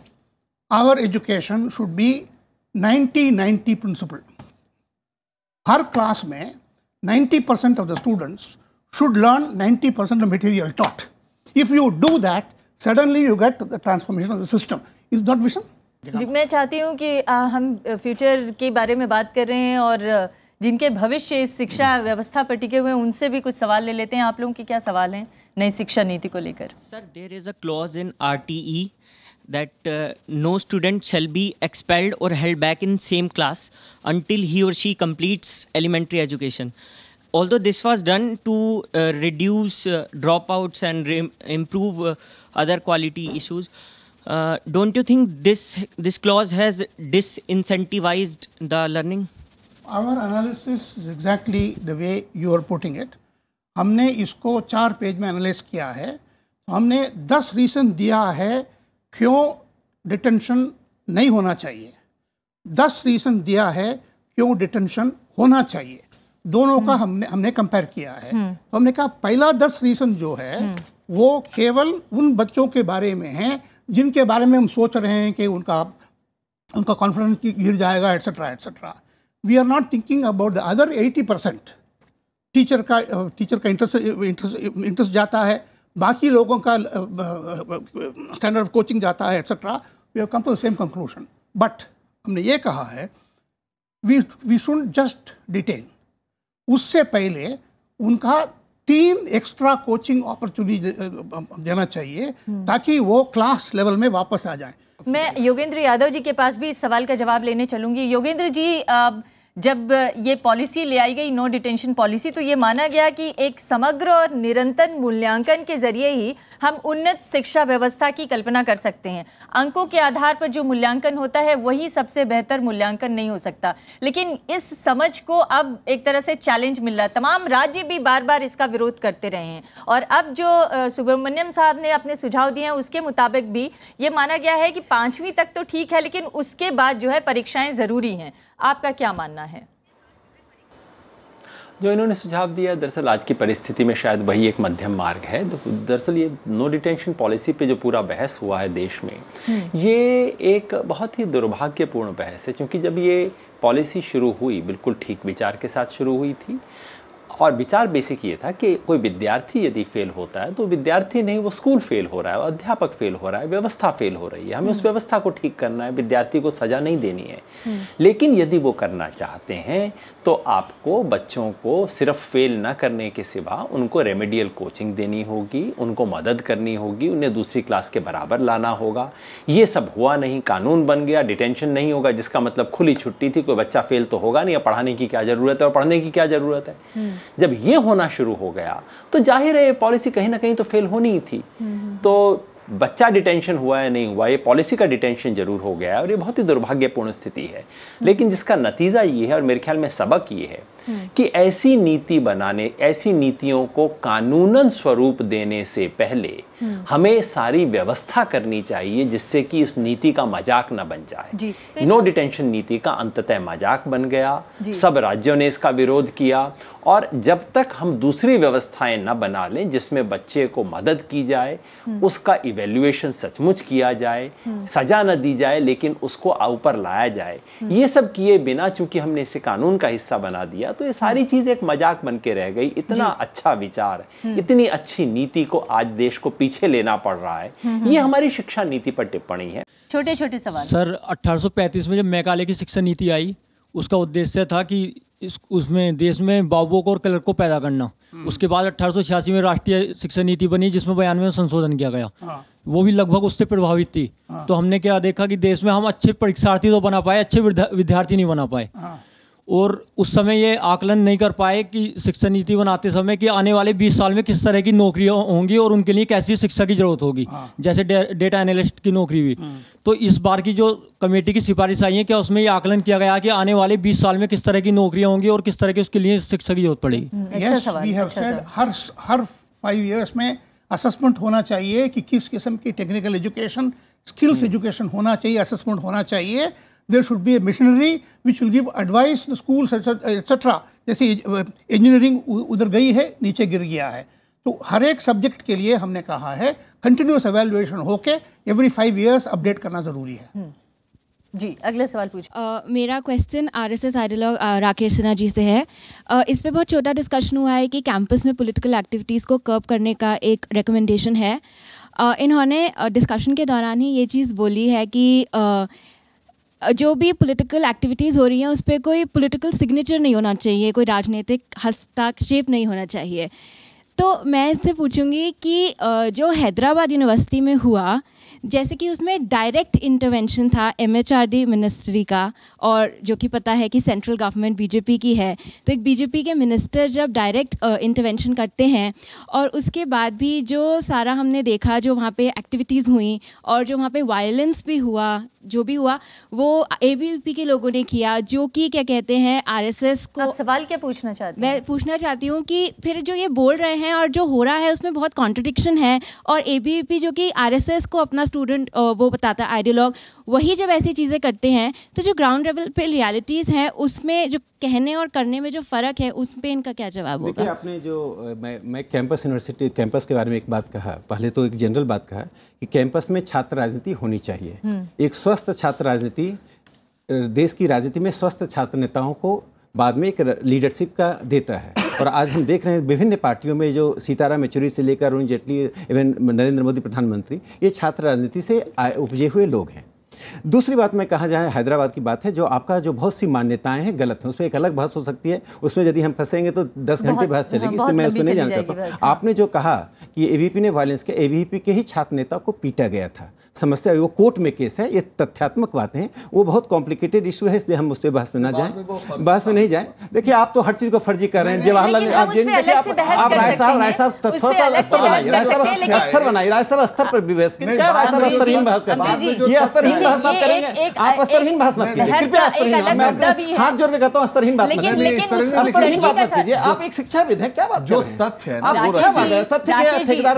our education should be 90-90 principle. Her class may 90% of the students should learn 90% of material taught. If you do that, suddenly you get the transformation of the system. Is that vision? जी मैं चाहती हूँ कि आ, हम future के बारे में बात कर रहे हैं और जिनके भविष्य इस शिक्षा व्यवस्था पर टिके हुए हैं उनसे भी कुछ सवाल ले लेते हैं आप लोगों के क्या सवाल हैं नई शिक्षा नीति को लेकर sir there is a clause in R T E that no student shall be expelled or held back in same class until he or she completes elementary education although this was done to reduce dropouts and improve other quality issues don't you think this this clause has disincentivise the learning our analysis is exactly the way you are putting हमने इसको चार page में एनालिस किया है तो हमने दस reason दिया है क्यों डिटेंशन नहीं होना चाहिए दस रीज़न दिया है क्यों डिटेंशन होना चाहिए दोनों का हम्म। हमने हमने कंपेयर किया है हम्म। तो हमने कहा पहला दस रीज़न जो है हम्म। वो केवल उन बच्चों के बारे में है जिनके बारे में हम सोच रहे हैं कि उनका उनका कॉन्फिडेंस गिर जाएगा etcetera etcetera we are not thinking about the other eighty percent teacher का टीचर का इंटरेस्ट इंटरेस्ट जाता है बाकी लोगों का स्टैंडर्ड ऑफ कोचिंग जाता है etcetera we have come to the same conclusion but हमने ये कहा है we we should just detain उससे पहले उनका तीन एक्स्ट्रा कोचिंग अपॉर्चुनिटी देना चाहिए हम्म। ताकि वो क्लास लेवल में वापस आ जाए मैं योगेंद्र यादव जी के पास भी इस सवाल का जवाब लेने चलूंगी योगेंद्र जी आ, जब ये पॉलिसी ले आई गई नो डिटेंशन पॉलिसी तो ये माना गया कि एक समग्र और निरंतर मूल्यांकन के जरिए ही हम उन्नत शिक्षा व्यवस्था की कल्पना कर सकते हैं अंकों के आधार पर जो मूल्यांकन होता है वही सबसे बेहतर मूल्यांकन नहीं हो सकता लेकिन इस समझ को अब एक तरह से चैलेंज मिल रहा तमाम राज्य भी बार बार इसका विरोध करते रहे हैं और अब जो सुब्रमण्यम साहब ने अपने सुझाव दिए हैं उसके मुताबिक भी ये माना गया है कि पाँचवीं तक तो ठीक है लेकिन उसके बाद जो है परीक्षाएँ ज़रूरी हैं आपका क्या मानना है जो इन्होंने सुझाव दिया दरअसल आज की परिस्थिति में शायद वही एक मध्यम मार्ग है दरअसल ये नो डिटेंशन पॉलिसी पे जो पूरा बहस हुआ है देश में हम्म। ये एक बहुत ही दुर्भाग्यपूर्ण बहस है क्योंकि जब ये पॉलिसी शुरू हुई बिल्कुल ठीक विचार के साथ शुरू हुई थी और विचार बेसिक ये था कि कोई विद्यार्थी यदि फेल होता है तो विद्यार्थी नहीं वो स्कूल फेल हो रहा है अध्यापक फेल हो रहा है व्यवस्था फेल हो रही है हमें उस हम्म। व्यवस्था को ठीक करना है विद्यार्थी को सजा नहीं देनी है हम्म। लेकिन यदि वो करना चाहते हैं तो आपको बच्चों को सिर्फ फेल ना करने के सिवा उनको रेमेडियल कोचिंग देनी होगी उनको मदद करनी होगी उन्हें दूसरी क्लास के बराबर लाना होगा ये सब हुआ नहीं कानून बन गया डिटेंशन नहीं होगा जिसका मतलब खुली छुट्टी थी कोई बच्चा फेल तो होगा नहीं या पढ़ाने की क्या ज़रूरत है और पढ़ने की क्या ज़रूरत है हम्म। जब ये होना शुरू हो गया तो जाहिर है पॉलिसी कहीं ना कहीं तो फेल होनी ही थी हम्म। तो बच्चा डिटेंशन हुआ या नहीं हुआ ये पॉलिसी का डिटेंशन जरूर हो गया है और ये बहुत ही दुर्भाग्यपूर्ण स्थिति है हम्म। लेकिन जिसका नतीजा ये है और मेरे ख्याल में सबक ये है हम्म। कि ऐसी नीति बनाने ऐसी नीतियों को कानूनन स्वरूप देने से पहले हम्म। हमें सारी व्यवस्था करनी चाहिए जिससे कि इस नीति का मजाक ना बन जाए नो तो डिटेंशन नीति का अंततः मजाक बन गया सब राज्यों ने इसका विरोध किया और जब तक हम दूसरी व्यवस्थाएं ना बना लें जिसमें बच्चे को मदद की जाए हम्म। उसका इवेल्युएशन सचमुच किया जाए हम्म। सजा न दी जाए लेकिन उसको ऊपर लाया जाए हम्म। ये सब किए बिना चूंकि हमने इसे कानून का हिस्सा बना दिया तो ये सारी चीज एक मजाक बन के रह गई इतना अच्छा विचार इतनी अच्छी नीति को आज देश को पीछे लेना पड़ रहा है ये हमारी शिक्षा नीति पर टिप्पणी है छोटे छोटे सवाल सर अठारह में जब मैकाले की शिक्षा नीति आई उसका उद्देश्य था कि इस उसमें देश में बाबू को और क्लर्क को पैदा करना हम्म। उसके बाद अठारह में राष्ट्रीय शिक्षा नीति बनी जिसमें बयानवे संशोधन किया गया हाँ। वो भी लगभग उससे प्रभावित थी हाँ। तो हमने क्या देखा कि देश में हम अच्छे परीक्षार्थी तो बना पाए अच्छे विद्यार्थी नहीं बना पाए हाँ। और उस समय ये आकलन नहीं कर पाए कि शिक्षा नीति बनाते समय कि आने वाले 20 साल में किस तरह की नौकरियां होंगी और उनके लिए कैसी शिक्षा की जरूरत होगी हाँ। जैसे डेटा एनालिस्ट की नौकरी हुई हाँ। तो इस बार की जो कमेटी की सिफारिश आई है क्या उसमें ये आकलन किया गया कि आने वाले 20 साल में किस तरह की नौकरियां होंगी और किस तरह की उसके लिए शिक्षा की जरूरत पड़ेगी हम्म, अच्छा अच्छा हर फाइव ईयर्स में असेसमेंट होना चाहिए कि किस किस्म की टेक्निकल एजुकेशन स्किल्स एजुकेशन होना चाहिए असेसमेंट होना चाहिए there should be a missionary which will give advice the schools etc जैसे इंजीनियरिंग उधर गई है नीचे गिर गया है तो हर एक सब्जेक्ट के लिए हमने कहा है कंटिन्यूस एवेल्युएशन होके एवरी फाइव ईयर्स अपडेट करना ज़रूरी है हम्म। जी अगला सवाल पूछ uh, मेरा question R S S ideologue Rakesh Sinha ji से है uh, इस पर बहुत छोटा डिस्कशन हुआ है कि कैंपस में पॉलिटिकल एक्टिविटीज़ को कर्ब करने का एक रिकमेंडेशन है uh, इन्होंने डिस्कशन uh, के दौरान ही ये चीज़ बोली है कि uh, जो भी पॉलिटिकल एक्टिविटीज़ हो रही हैं उस पर कोई पॉलिटिकल सिग्नेचर नहीं होना चाहिए कोई राजनीतिक हस्ताक्षेप नहीं होना चाहिए तो मैं इससे पूछूंगी कि जो हैदराबाद यूनिवर्सिटी में हुआ जैसे कि उसमें डायरेक्ट इंटरवेंशन था एमएचआरडी मिनिस्ट्री का और जो कि पता है कि सेंट्रल गवर्नमेंट बीजेपी की है तो एक बीजेपी के मिनिस्टर जब डायरेक्ट इंटरवेंशन करते हैं और उसके बाद भी जो सारा हमने देखा जो वहाँ पे एक्टिविटीज़ हुई और जो वहाँ पे वायलेंस भी हुआ जो भी हुआ वो एबीवीपी के लोगों ने किया जो कि क्या कहते हैं आरएसएस को आप सवाल क्या पूछना चाहते मैं पूछना चाहती हूँ कि फिर जो ये बोल रहे हैं और जो हो रहा है उसमें बहुत कॉन्ट्रडिक्शन है और एबीवीपी जो कि आरएसएस को अपना स्टूडेंट वो बताता है आइडियोलॉग वही जब ऐसी चीज़ें करते हैं तो जो ग्राउंड लेवल पर रियालिटीज़ हैं उसमें जो कहने और करने में जो फ़र्क है उस पर इनका क्या जवाब होगा देखिए आपने जो मैं मैं कैंपस यूनिवर्सिटी कैंपस के बारे में एक बात कहा पहले तो एक जनरल बात कहा कि कैंपस में छात्र राजनीति होनी चाहिए हम्म। एक स्वस्थ छात्र राजनीति देश की राजनीति में स्वस्थ छात्र नेताओं को बाद में एक लीडरशिप का देता है और आज हम देख रहे हैं विभिन्न पार्टियों में जो सीताराम येचुरी से लेकर अरुण जेटली इवन नरेंद्र मोदी प्रधानमंत्री ये छात्र राजनीति से उपजे हुए लोग हैं दूसरी बात मैं कहा जाए हैदराबाद की बात है जो आपका जो बहुत सी मान्यताएं हैं गलत हैं उसमें एक अलग बहस हो सकती है उसमें यदि हम फंसेंगे तो दस घंटे बहस चलेगी हाँ, इसलिए मैं उसमें नहीं जाना चाहता आपने जो कहा कि ए ने वायलेंस के ए के ही छात्र नेता को पीटा गया था समस्या वो कोर्ट में केस है ये तथ्यात्मक बातें हैं वो बहुत कॉम्प्लिकेटेड इशू है इसलिए हम उस पर बहस में ना जाए बहस में नहीं जाए देखिए आप तो हर चीज़ को फर्जी कर रहे हैं जवाहरलाल आप आप राय साहब राय साहब थोड़ा स्तर बनाइए राय साहब स्तर बनाइए राय साहब स्तर पर भी बहस क्या राय साहब स्तरहीन बहस कर ये स्तरहीन बहस मत करेंगे आप मतलब जोड़ के बात कीजिए आप एक क्या बात जो तथ्य आप तथ्य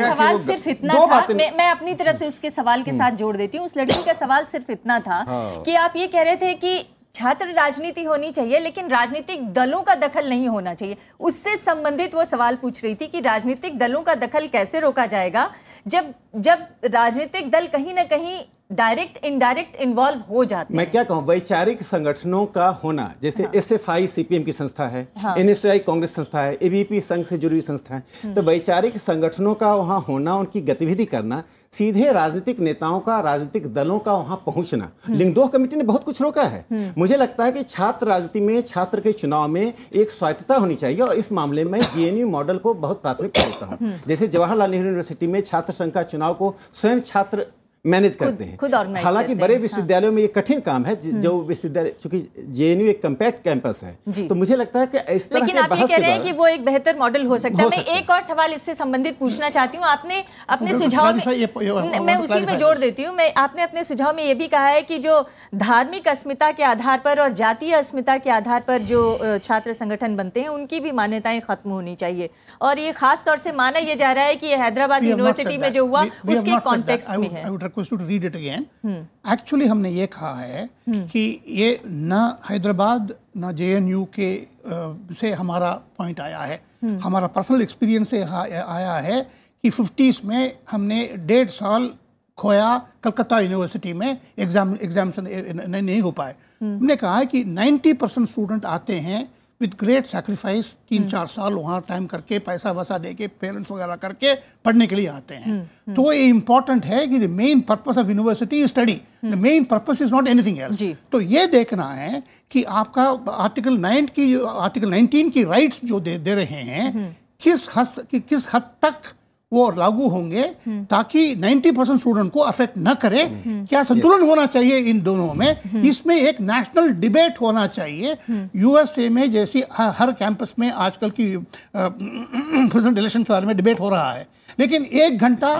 सवाल सिर्फ इतना मैं अपनी तरफ से उसके सवाल के हम्म। साथ जोड़ देती हूँ उस लड़की का सवाल सिर्फ इतना था हाँ। कि आप ये कह रहे थे की छात्र राजनीति होनी चाहिए लेकिन राजनीतिक दलों का दखल नहीं होना चाहिए उससे संबंधित वो सवाल पूछ रही थी कि राजनीतिक दलों का दखल कैसे रोका जाएगा जब जब राजनीतिक दल कहीं ना कहीं डायरेक्ट इनडायरेक्ट इन्वॉल्व हो जाते मैं क्या कहूँ वैचारिक संगठनों का होना जैसे हाँ। S F I C P M की संस्था है हाँ। एन एस आई कांग्रेस संस्था है पी संघ से जुड़ी हुई संस्था है तो हम्म। वैचारिक संगठनों का वहाँ होना उनकी गतिविधि करना सीधे राजनीतिक नेताओं का राजनीतिक दलों का वहां पहुंचना हम्म। लिंगदोह कमेटी ने बहुत कुछ रोका है हम्म। मुझे लगता है कि छात्र राजनीति में छात्र के चुनाव में एक स्वायत्तता होनी चाहिए और इस मामले में जीएनयू मॉडल को बहुत प्राथमिकता देता हूं हम्म। जैसे जवाहरलाल नेहरू यूनिवर्सिटी में छात्र संघ का चुनाव को स्वयं छात्र मैनेज करते हैं हालांकि बड़े हाँ। विश्वविद्यालयों हाँ। में ये कठिन काम है हम्म। जो विश्वविद्यालय चूंकि जेएनयू एक कम्पैक्ट कैंपस है तो मुझे लगता है कि इस तरह लेकिन आप ये कह रहे हैं कि वो एक बेहतर मॉडल हो सकता है मैं एक और सवाल इससे संबंधित पूछना चाहती हूँ आपने अपने सुझाव में मैं उसी में जोड़ देती हूँ मैं आपने अपने सुझाव में ये भी कहा है कि जो धार्मिक अस्मिता के आधार पर और जातीय अस्मिता के आधार पर जो छात्र संगठन बनते हैं उनकी भी मान्यताएं खत्म होनी चाहिए और ये खास तौर से माना यह जा रहा है कि हैदराबाद यूनिवर्सिटी में जो हुआ उसके कॉन्टेक्स्ट में है request to read it again actually हमने ये कहा है hmm. कि ये ना हैदराबाद ना जे के से हमारा पॉइंट आया है hmm. हमारा पर्सनल एक्सपीरियंस से आया है कि फिफ्टीज़ में हमने डेढ़ साल खोया कलकत्ता यूनिवर्सिटी में एग्जाम एग्जाम नहीं हो पाए hmm. हमने कहा है कि 90 परसेंट स्टूडेंट आते हैं विद ग्रेट सेक्रीफाइस तीन हम्म। चार साल वहाँ टाइम करके पैसा वैसा दे के पेरेंट्स वगैरह करके पढ़ने के लिए आते हैं हम्म, हम्म। तो ये इंपॉर्टेंट है कि the main purpose of university is study the main purpose is not anything else तो ये देखना है कि आपका आर्टिकल नाइन की आर्टिकल नाइनटीन की राइट्स जो दे, दे रहे हैं किस हद कि, किस हद तक वो लागू होंगे ताकि 90 परसेंट स्टूडेंट को अफेक्ट न करे क्या संतुलन होना चाहिए इन दोनों में इसमें एक नेशनल डिबेट होना चाहिए यूएसए में जैसी हर कैंपस में आजकल की प्रेजेंट इलेक्शन <clears throat> के बारे में डिबेट हो रहा है लेकिन एक घंटा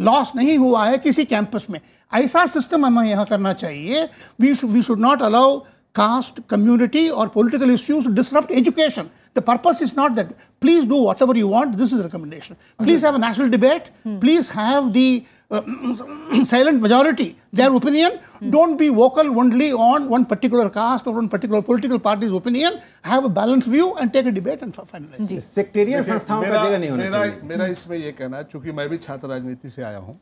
लॉस नहीं हुआ है किसी कैंपस में ऐसा सिस्टम हमें यहाँ करना चाहिए we we should not allow caste community और political issues disrupt education The purpose is not that, please do whatever you want, this is the recommendation. Please have a national debate, hmm. please have the uh, silent majority, their opinion. Hmm. Don't be vocal only on one particular caste or one particular political party's opinion. Have a balanced view and take a debate and finalize. Sectarian संस्थाओं का जगह नहीं होना मेरा, चाहिए। मेरा इसमें ये कहना है, चूंकि मैं भी छात्र राजनीति से आया हूँ,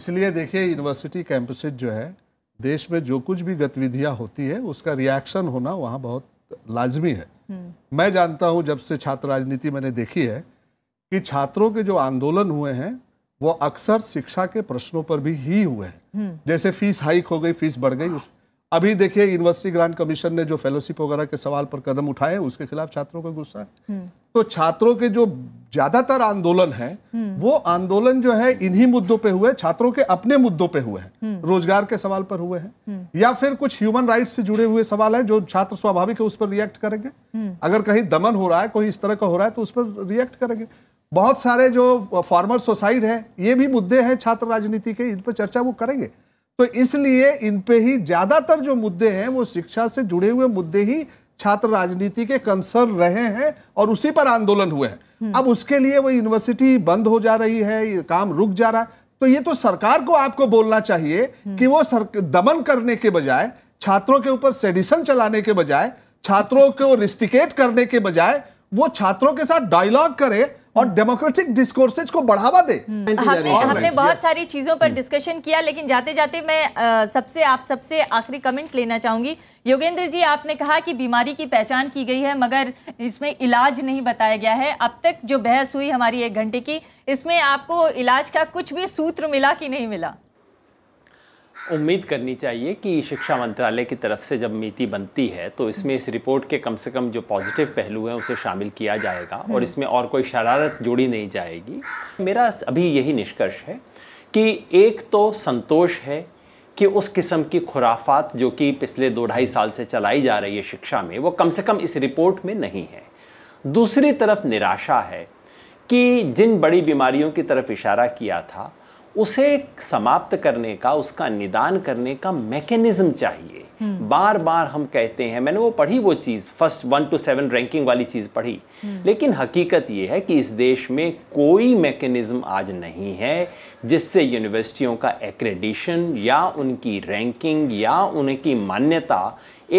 इसलिए देखिए यूनिवर्सिटी कैंपसेज जो है, देश में जो कुछ भी गतिविधियाँ होती है, उसका रिएक्शन होना वहाँ बहुत लाजमी है। मैं जानता हूं जब से छात्र राजनीति मैंने देखी है कि छात्रों के जो आंदोलन हुए हैं वो अक्सर शिक्षा के प्रश्नों पर भी ही हुए हैं हम्म। जैसे फीस हाइक हो गई फीस बढ़ गई अभी देखिए यूनिवर्सिटी ग्रांट कमीशन ने जो फेलोशिप वगैरह के सवाल पर कदम उठाए उसके खिलाफ छात्रों का गुस्सा है हम्म। तो छात्रों के जो ज्यादातर आंदोलन है हम्म। वो आंदोलन जो है इन्हीं मुद्दों पे हुए छात्रों के अपने मुद्दों पे हुए हैं हम्म। रोजगार के सवाल पर हुए हैं हम्म। या फिर कुछ ह्यूमन राइट्स से जुड़े हुए सवाल है जो छात्र स्वाभाविक है उस पर रिएक्ट करेंगे अगर कहीं दमन हो रहा है कोई इस तरह का हो रहा है तो उस पर रिएक्ट करेंगे बहुत सारे जो फॉर्मर सोसाइड है ये भी मुद्दे हैं छात्र राजनीति के इन पर चर्चा वो करेंगे तो इसलिए इन पे ही ज्यादातर जो मुद्दे हैं वो शिक्षा से जुड़े हुए मुद्दे ही छात्र राजनीति के कंसर्न रहे हैं और उसी पर आंदोलन हुए हैं अब उसके लिए वो यूनिवर्सिटी बंद हो जा रही है ये काम रुक जा रहा है तो ये तो सरकार को आपको बोलना चाहिए कि वो सर, दमन करने के बजाय छात्रों के ऊपर सेडिशन चलाने के बजाय छात्रों को रिस्टिकेट करने के बजाय वो छात्रों के साथ डायलॉग करे और डेमोक्रेटिक डिस्कोर्सेज को बढ़ावा दे हम्म। हमने हमने बहुत सारी चीजों पर डिस्कशन किया लेकिन जाते जाते मैं सबसे आप सबसे आखिरी कमेंट लेना चाहूंगी योगेंद्र जी आपने कहा कि बीमारी की पहचान की गई है मगर इसमें इलाज नहीं बताया गया है अब तक जो बहस हुई हमारी एक घंटे की इसमें आपको इलाज का कुछ भी सूत्र मिला कि नहीं मिला उम्मीद करनी चाहिए कि शिक्षा मंत्रालय की तरफ से जब नीति बनती है तो इसमें इस रिपोर्ट के कम से कम जो पॉजिटिव पहलू हैं उसे शामिल किया जाएगा और हम्म। इसमें और कोई शरारत जोड़ी नहीं जाएगी मेरा अभी यही निष्कर्ष है कि एक तो संतोष है कि उस किस्म की खुराफात जो कि पिछले दो ढाई साल से चलाई जा रही है शिक्षा में वो कम से कम इस रिपोर्ट में नहीं है दूसरी तरफ निराशा है कि जिन बड़ी बीमारियों की तरफ इशारा किया था उसे समाप्त करने का उसका निदान करने का मैकेनिज्म चाहिए हम्म। बार बार हम कहते हैं मैंने वो पढ़ी वो चीज़ first one two seven ranking वाली चीज़ पढ़ी हम्म। लेकिन हकीकत ये है कि इस देश में कोई मैकेनिज्म आज नहीं है जिससे यूनिवर्सिटियों का एक्रेडिशन या उनकी रैंकिंग या उनकी मान्यता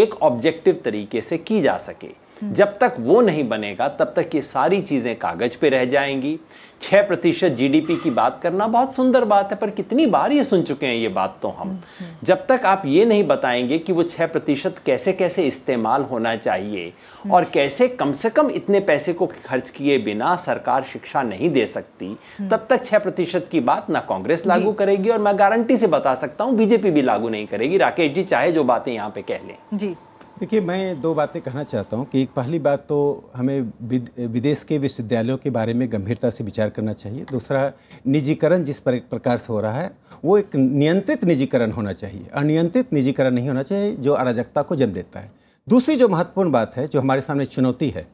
एक ऑब्जेक्टिव तरीके से की जा सके हम्म। जब तक वो नहीं बनेगा तब तक ये सारी चीज़ें कागज पे रह जाएंगी छह प्रतिशत जी की बात करना बहुत सुंदर बात है पर कितनी बार ये सुन चुके हैं ये बात तो हम जब तक आप ये नहीं बताएंगे कि वो छह प्रतिशत कैसे कैसे इस्तेमाल होना चाहिए और कैसे कम से कम इतने पैसे को खर्च किए बिना सरकार शिक्षा नहीं दे सकती तब तक छह प्रतिशत की बात ना कांग्रेस लागू करेगी और मैं गारंटी से बता सकता हूँ बीजेपी भी लागू नहीं करेगी राकेश जी चाहे जो बातें यहाँ पे कह लें जी देखिए मैं दो बातें कहना चाहता हूँ कि एक पहली बात तो हमें विदेश के विश्वविद्यालयों के बारे में गंभीरता से विचार करना चाहिए दूसरा निजीकरण जिस प्रकार से हो रहा है वो एक नियंत्रित निजीकरण होना चाहिए अनियंत्रित निजीकरण नहीं होना चाहिए जो अराजकता को जन्म देता है दूसरी जो महत्वपूर्ण बात है जो हमारे सामने चुनौती है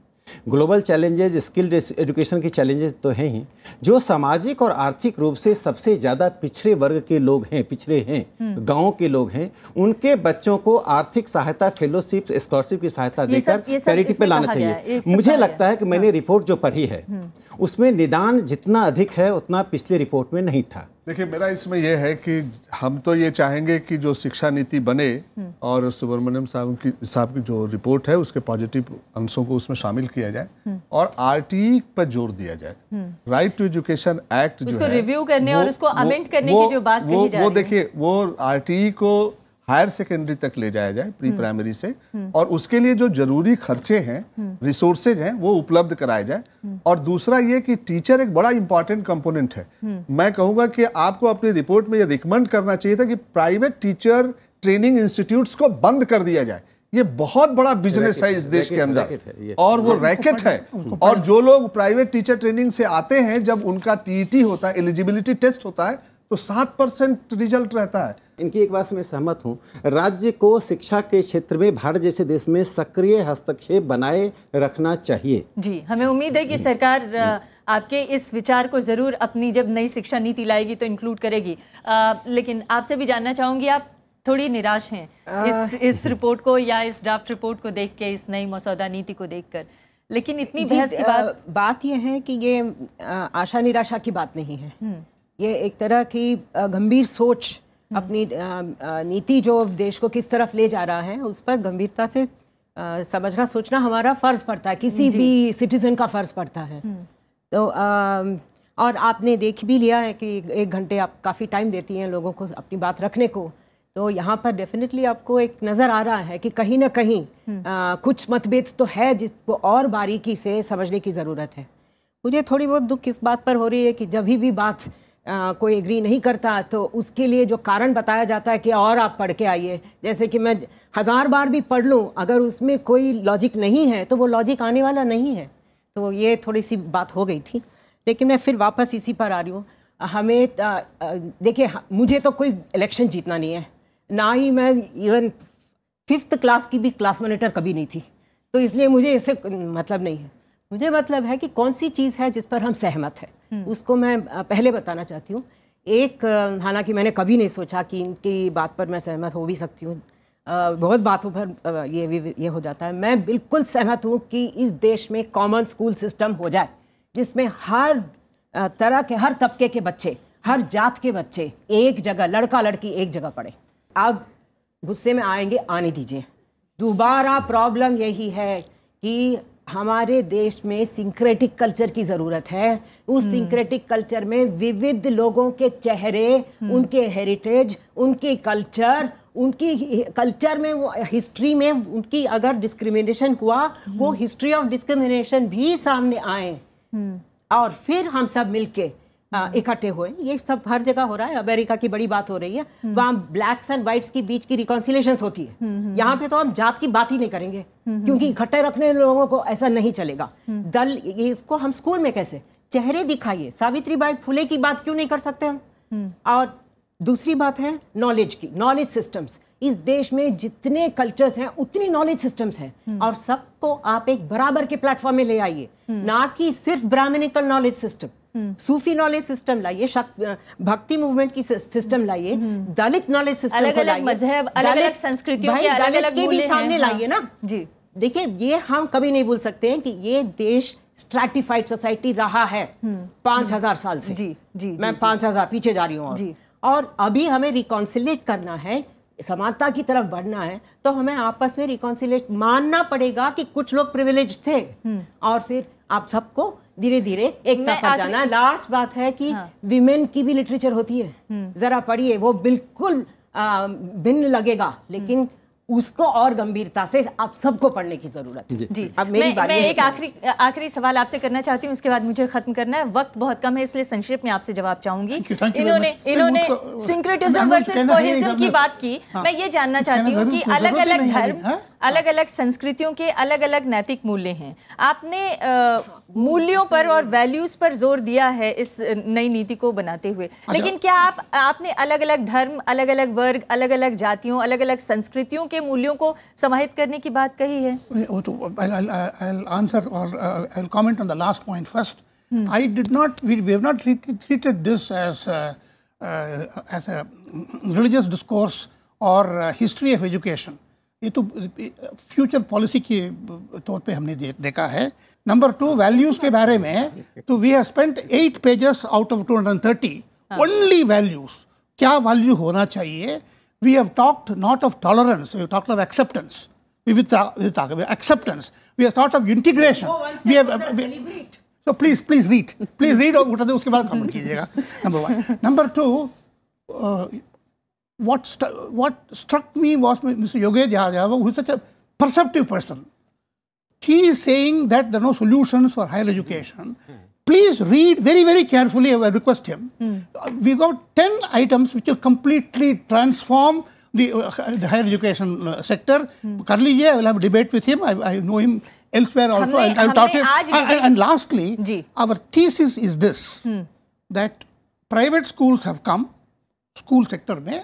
ग्लोबल चैलेंजेज स्किल्ड एजुकेशन के चैलेंजेस तो हैं ही जो सामाजिक और आर्थिक रूप से सबसे ज़्यादा पिछड़े वर्ग के लोग हैं पिछड़े हैं हम्म। गाँव के लोग हैं उनके बच्चों को आर्थिक सहायता फेलोशिप स्कॉलरशिप की सहायता देकर चैरिटी पर लाना चाहिए मुझे लगता है कि मैंने रिपोर्ट हाँ। जो पढ़ी है हम्म। उसमें निदान जितना अधिक है उतना पिछले रिपोर्ट में नहीं था देखिए मेरा इसमें यह है कि हम तो ये चाहेंगे कि जो शिक्षा नीति बने हम्म। और सुब्रमण्यम साहब की साहब की जो रिपोर्ट है उसके पॉजिटिव अंशों को उसमें शामिल किया जाए हम्म। और आर पर जोर दिया जाए राइट टू एजुकेशन एक्ट जो रिव्यू करने वो, और उसको अमेंट करने वो, की जो बात वो, वो देखिए वो आर को हायर सेकेंडरी तक ले जाया जाए प्री हम्म। प्राइमरी से हम्म। और उसके लिए जो जरूरी खर्चे हैं हम्म। रिसोर्सेज हैं वो उपलब्ध कराए जाए और दूसरा ये कि टीचर एक बड़ा इंपॉर्टेंट कंपोनेंट है मैं कहूँगा कि आपको अपनी रिपोर्ट में ये रिकमेंड करना चाहिए था कि प्राइवेट टीचर ट्रेनिंग इंस्टीट्यूट को बंद कर दिया जाए ये बहुत बड़ा बिजनेस है इस देश के अंदर और वो रैकेट है और जो लोग प्राइवेट टीचर ट्रेनिंग से आते हैं जब उनका टीईटी e होता है एलिजिबिलिटी टेस्ट होता है तो सात परसेंट रिजल्ट रहता है इनकी एक बात से मैं सहमत हूँ राज्य को शिक्षा के क्षेत्र में भारत जैसे देश में सक्रिय हस्तक्षेप बनाए रखना चाहिए जी हमें उम्मीद है कि सरकार आपके इस विचार को ज़रूर अपनी जब नई शिक्षा नीति लाएगी तो इंक्लूड करेगी आ, लेकिन आपसे भी जानना चाहूंगी आप थोड़ी निराश हैं इस इस रिपोर्ट को या इस ड्राफ्ट रिपोर्ट को देख के इस नई मसौदा नीति को देख कर लेकिन इतनी बहस की बात बात यह है कि ये आशा निराशा की बात नहीं है हम्म। ये एक तरह की गंभीर सोच हम्म। अपनी नीति जो देश को किस तरफ ले जा रहा है उस पर गंभीरता से समझना सोचना हमारा फ़र्ज़ पड़ता है किसी भी सिटीज़न का फ़र्ज़ पड़ता है हम्म। तो और आपने देख भी लिया है कि एक घंटे आप काफ़ी टाइम देती हैं लोगों को अपनी बात रखने को तो यहाँ पर डेफिनेटली आपको एक नज़र आ रहा है कि कहीं ना कहीं आ, हम्म। कुछ मतभेद तो है जिसको और बारीकी से समझने की ज़रूरत है मुझे थोड़ी बहुत दुख इस बात पर हो रही है कि जब भी बात आ, कोई एग्री नहीं करता तो उसके लिए जो कारण बताया जाता है कि और आप पढ़ के आइए जैसे कि मैं हज़ार बार भी पढ़ लूँ अगर उसमें कोई लॉजिक नहीं है तो वो लॉजिक आने वाला नहीं है तो ये थोड़ी सी बात हो गई थी लेकिन मैं फिर वापस इसी पर आ रही हूँ हमें देखिए मुझे तो कोई इलेक्शन जीतना नहीं है ना ही मैं इवन फिफ्थ क्लास की भी क्लास मॉनिटर कभी नहीं थी तो इसलिए मुझे इससे मतलब नहीं है मुझे मतलब है कि कौन सी चीज़ है जिस पर हम सहमत हैं हम्म। उसको मैं पहले बताना चाहती हूँ एक हालांकि मैंने कभी नहीं सोचा कि इनकी बात पर मैं सहमत हो भी सकती हूँ बहुत बातों पर ये ये हो जाता है मैं बिल्कुल सहमत हूँ कि इस देश में कॉमन स्कूल सिस्टम हो जाए जिसमें हर तरह के हर तबके के बच्चे हर जात के बच्चे एक जगह लड़का लड़की एक जगह पढ़े आप गुस्से में आएंगे आने दीजिए दोबारा प्रॉब्लम यही है कि हमारे देश में सिंक्रेटिक कल्चर की ज़रूरत है उस सिंक्रेटिक हम्म। कल्चर में विविध लोगों के चेहरे हम्म। उनके हेरिटेज उनके कल्चर उनकी कल्चर में वो हिस्ट्री में उनकी अगर डिस्क्रिमिनेशन हुआ वो हिस्ट्री ऑफ डिस्क्रिमिनेशन भी सामने आए हम्म। और फिर हम सब मिलके इकट्ठे हुए ये सब हर जगह हो रहा है अमेरिका की बड़ी बात हो रही है हम्म। वहाँ ब्लैक्स एंड व्हाइट्स के बीच की रिकॉन्सिलेशन होती है हम्म, हम्म, यहाँ पे तो हम जात की बात ही नहीं करेंगे क्योंकि इकट्ठे रखने लोगों को ऐसा नहीं चलेगा दल इसको हम स्कूल में कैसे चेहरे दिखाइए सावित्री बाई फुले की बात क्यों नहीं कर सकते हम और दूसरी बात है नॉलेज की नॉलेज सिस्टम्स इस देश में जितने कल्चर्स हैं उतनी नॉलेज सिस्टम्स हैं और सबको आप एक बराबर के प्लेटफॉर्म में ले आइए ना कि सिर्फ ब्राह्मणिकल नॉलेज सिस्टम हम्म। सूफी नॉलेज सिस्टम लाइए भक्ति मूवमेंट की सिस्टम लाइए हम्म। दलित नॉलेज सिस्टम अलग अलग मजहब अलग अलग संस्कृति के के भी सामने हाँ। लाइए ना जी देखिए ये हम कभी नहीं भूल सकते हैं कि ये देश स्ट्रेटिफाइड सोसाइटी रहा है हम्म। पांच हजार साल से जी जी मैं पांच हजार पीछे जा रही हूँ जी और अभी हमें रिकॉन्सिलेट करना है समानता की तरफ बढ़ना है तो हमें आपस में रिकॉन्सिलेट मानना पड़ेगा कि कुछ लोग प्रिविलेज थे और फिर आप सबको धीरे धीरे एकता पर जाना लास्ट बात है कि हाँ। विमेन की भी लिटरेचर होती है हम्म। जरा पढ़िए वो बिल्कुल भिन्न लगेगा लेकिन उसको और गंभीरता से आप सबको पढ़ने की जरूरत है जी अब मेरी मैं, मैं एक आखिरी आखिरी सवाल आपसे करना चाहती हूँ उसके बाद मुझे खत्म करना है वक्त बहुत कम है इसलिए संक्षेप में आपसे जवाब चाहूंगी इन्होंने इन्होंने सिंक्रेटिज्म वर्सेस की बात की हाँ। मैं ये जानना चाहती हूँ कि अलग अलग धर्म हाँ। अलग अलग संस्कृतियों के अलग अलग नैतिक मूल्य हैं आपने मूल्यों पर और वैल्यूज पर जोर दिया है इस नई नीति को बनाते हुए अच्छा। लेकिन क्या आप आपने अलग अलग धर्म अलग अलग वर्ग अलग अलग जातियों अलग अलग संस्कृतियों के मूल्यों को समाहित करने की बात कही है वो तो आंसर और comment on the last point first I did not we we have not treated, treated as as religious discourse और हिस्ट्री ऑफ एजुकेशन ये तो फ्यूचर पॉलिसी के uh, तौर पे हमने दे, देखा है नंबर टू वैल्यूज के बारे में तो we have spent eight pages out of two hundred thirty only values क्या वैल्यू होना चाहिए we have talked not of tolerance, we have talked of acceptance. We with, acceptance. We have thought of integration. we have we, So please, please read. Please read और उठा दे उसके Number comment कीजिएगा number what what struck me was Mr. Yogesh Yajava, who is such a perceptive person. He is saying that there are no solutions for higher education. Mm -hmm. please read very, very carefully. I request him. Mm. We got 10 items which will completely transform the, uh, the higher education uh, sector. Mm. Karli I will have a debate with him. I, I know him elsewhere also. i'll, will talk to him. And, and, and, lastly, Ji. our thesis is this mm. that private schools have come school sector में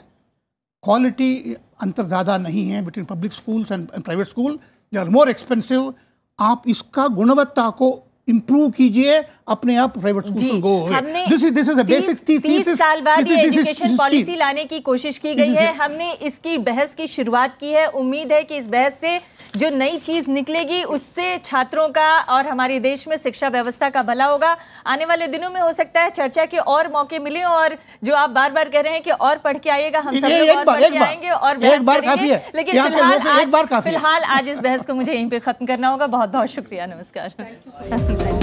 quality अंतर ज़्यादा नहीं है between public schools and private school they are more expensive आप इसका गुणवत्ता को improve कीजिए अपने आप private school go this is this is a basic thesis साल बाद ये एजुकेशन पॉलिसी लाने की कोशिश की गई है हमने इसकी बहस की शुरुआत की है उम्मीद है कि इस बहस से जो नई चीज़ निकलेगी उससे छात्रों का और हमारे देश में शिक्षा व्यवस्था का भला होगा आने वाले दिनों में हो सकता है चर्चा के और मौके मिले और जो आप बार बार कह रहे हैं कि और पढ़ के आइएगा हम सब लोग और पढ़ के आएंगे और बहस करेंगे लेकिन फिलहाल आज फिलहाल आज इस बहस को मुझे यहीं पर खत्म करना होगा बहुत बहुत शुक्रिया नमस्कार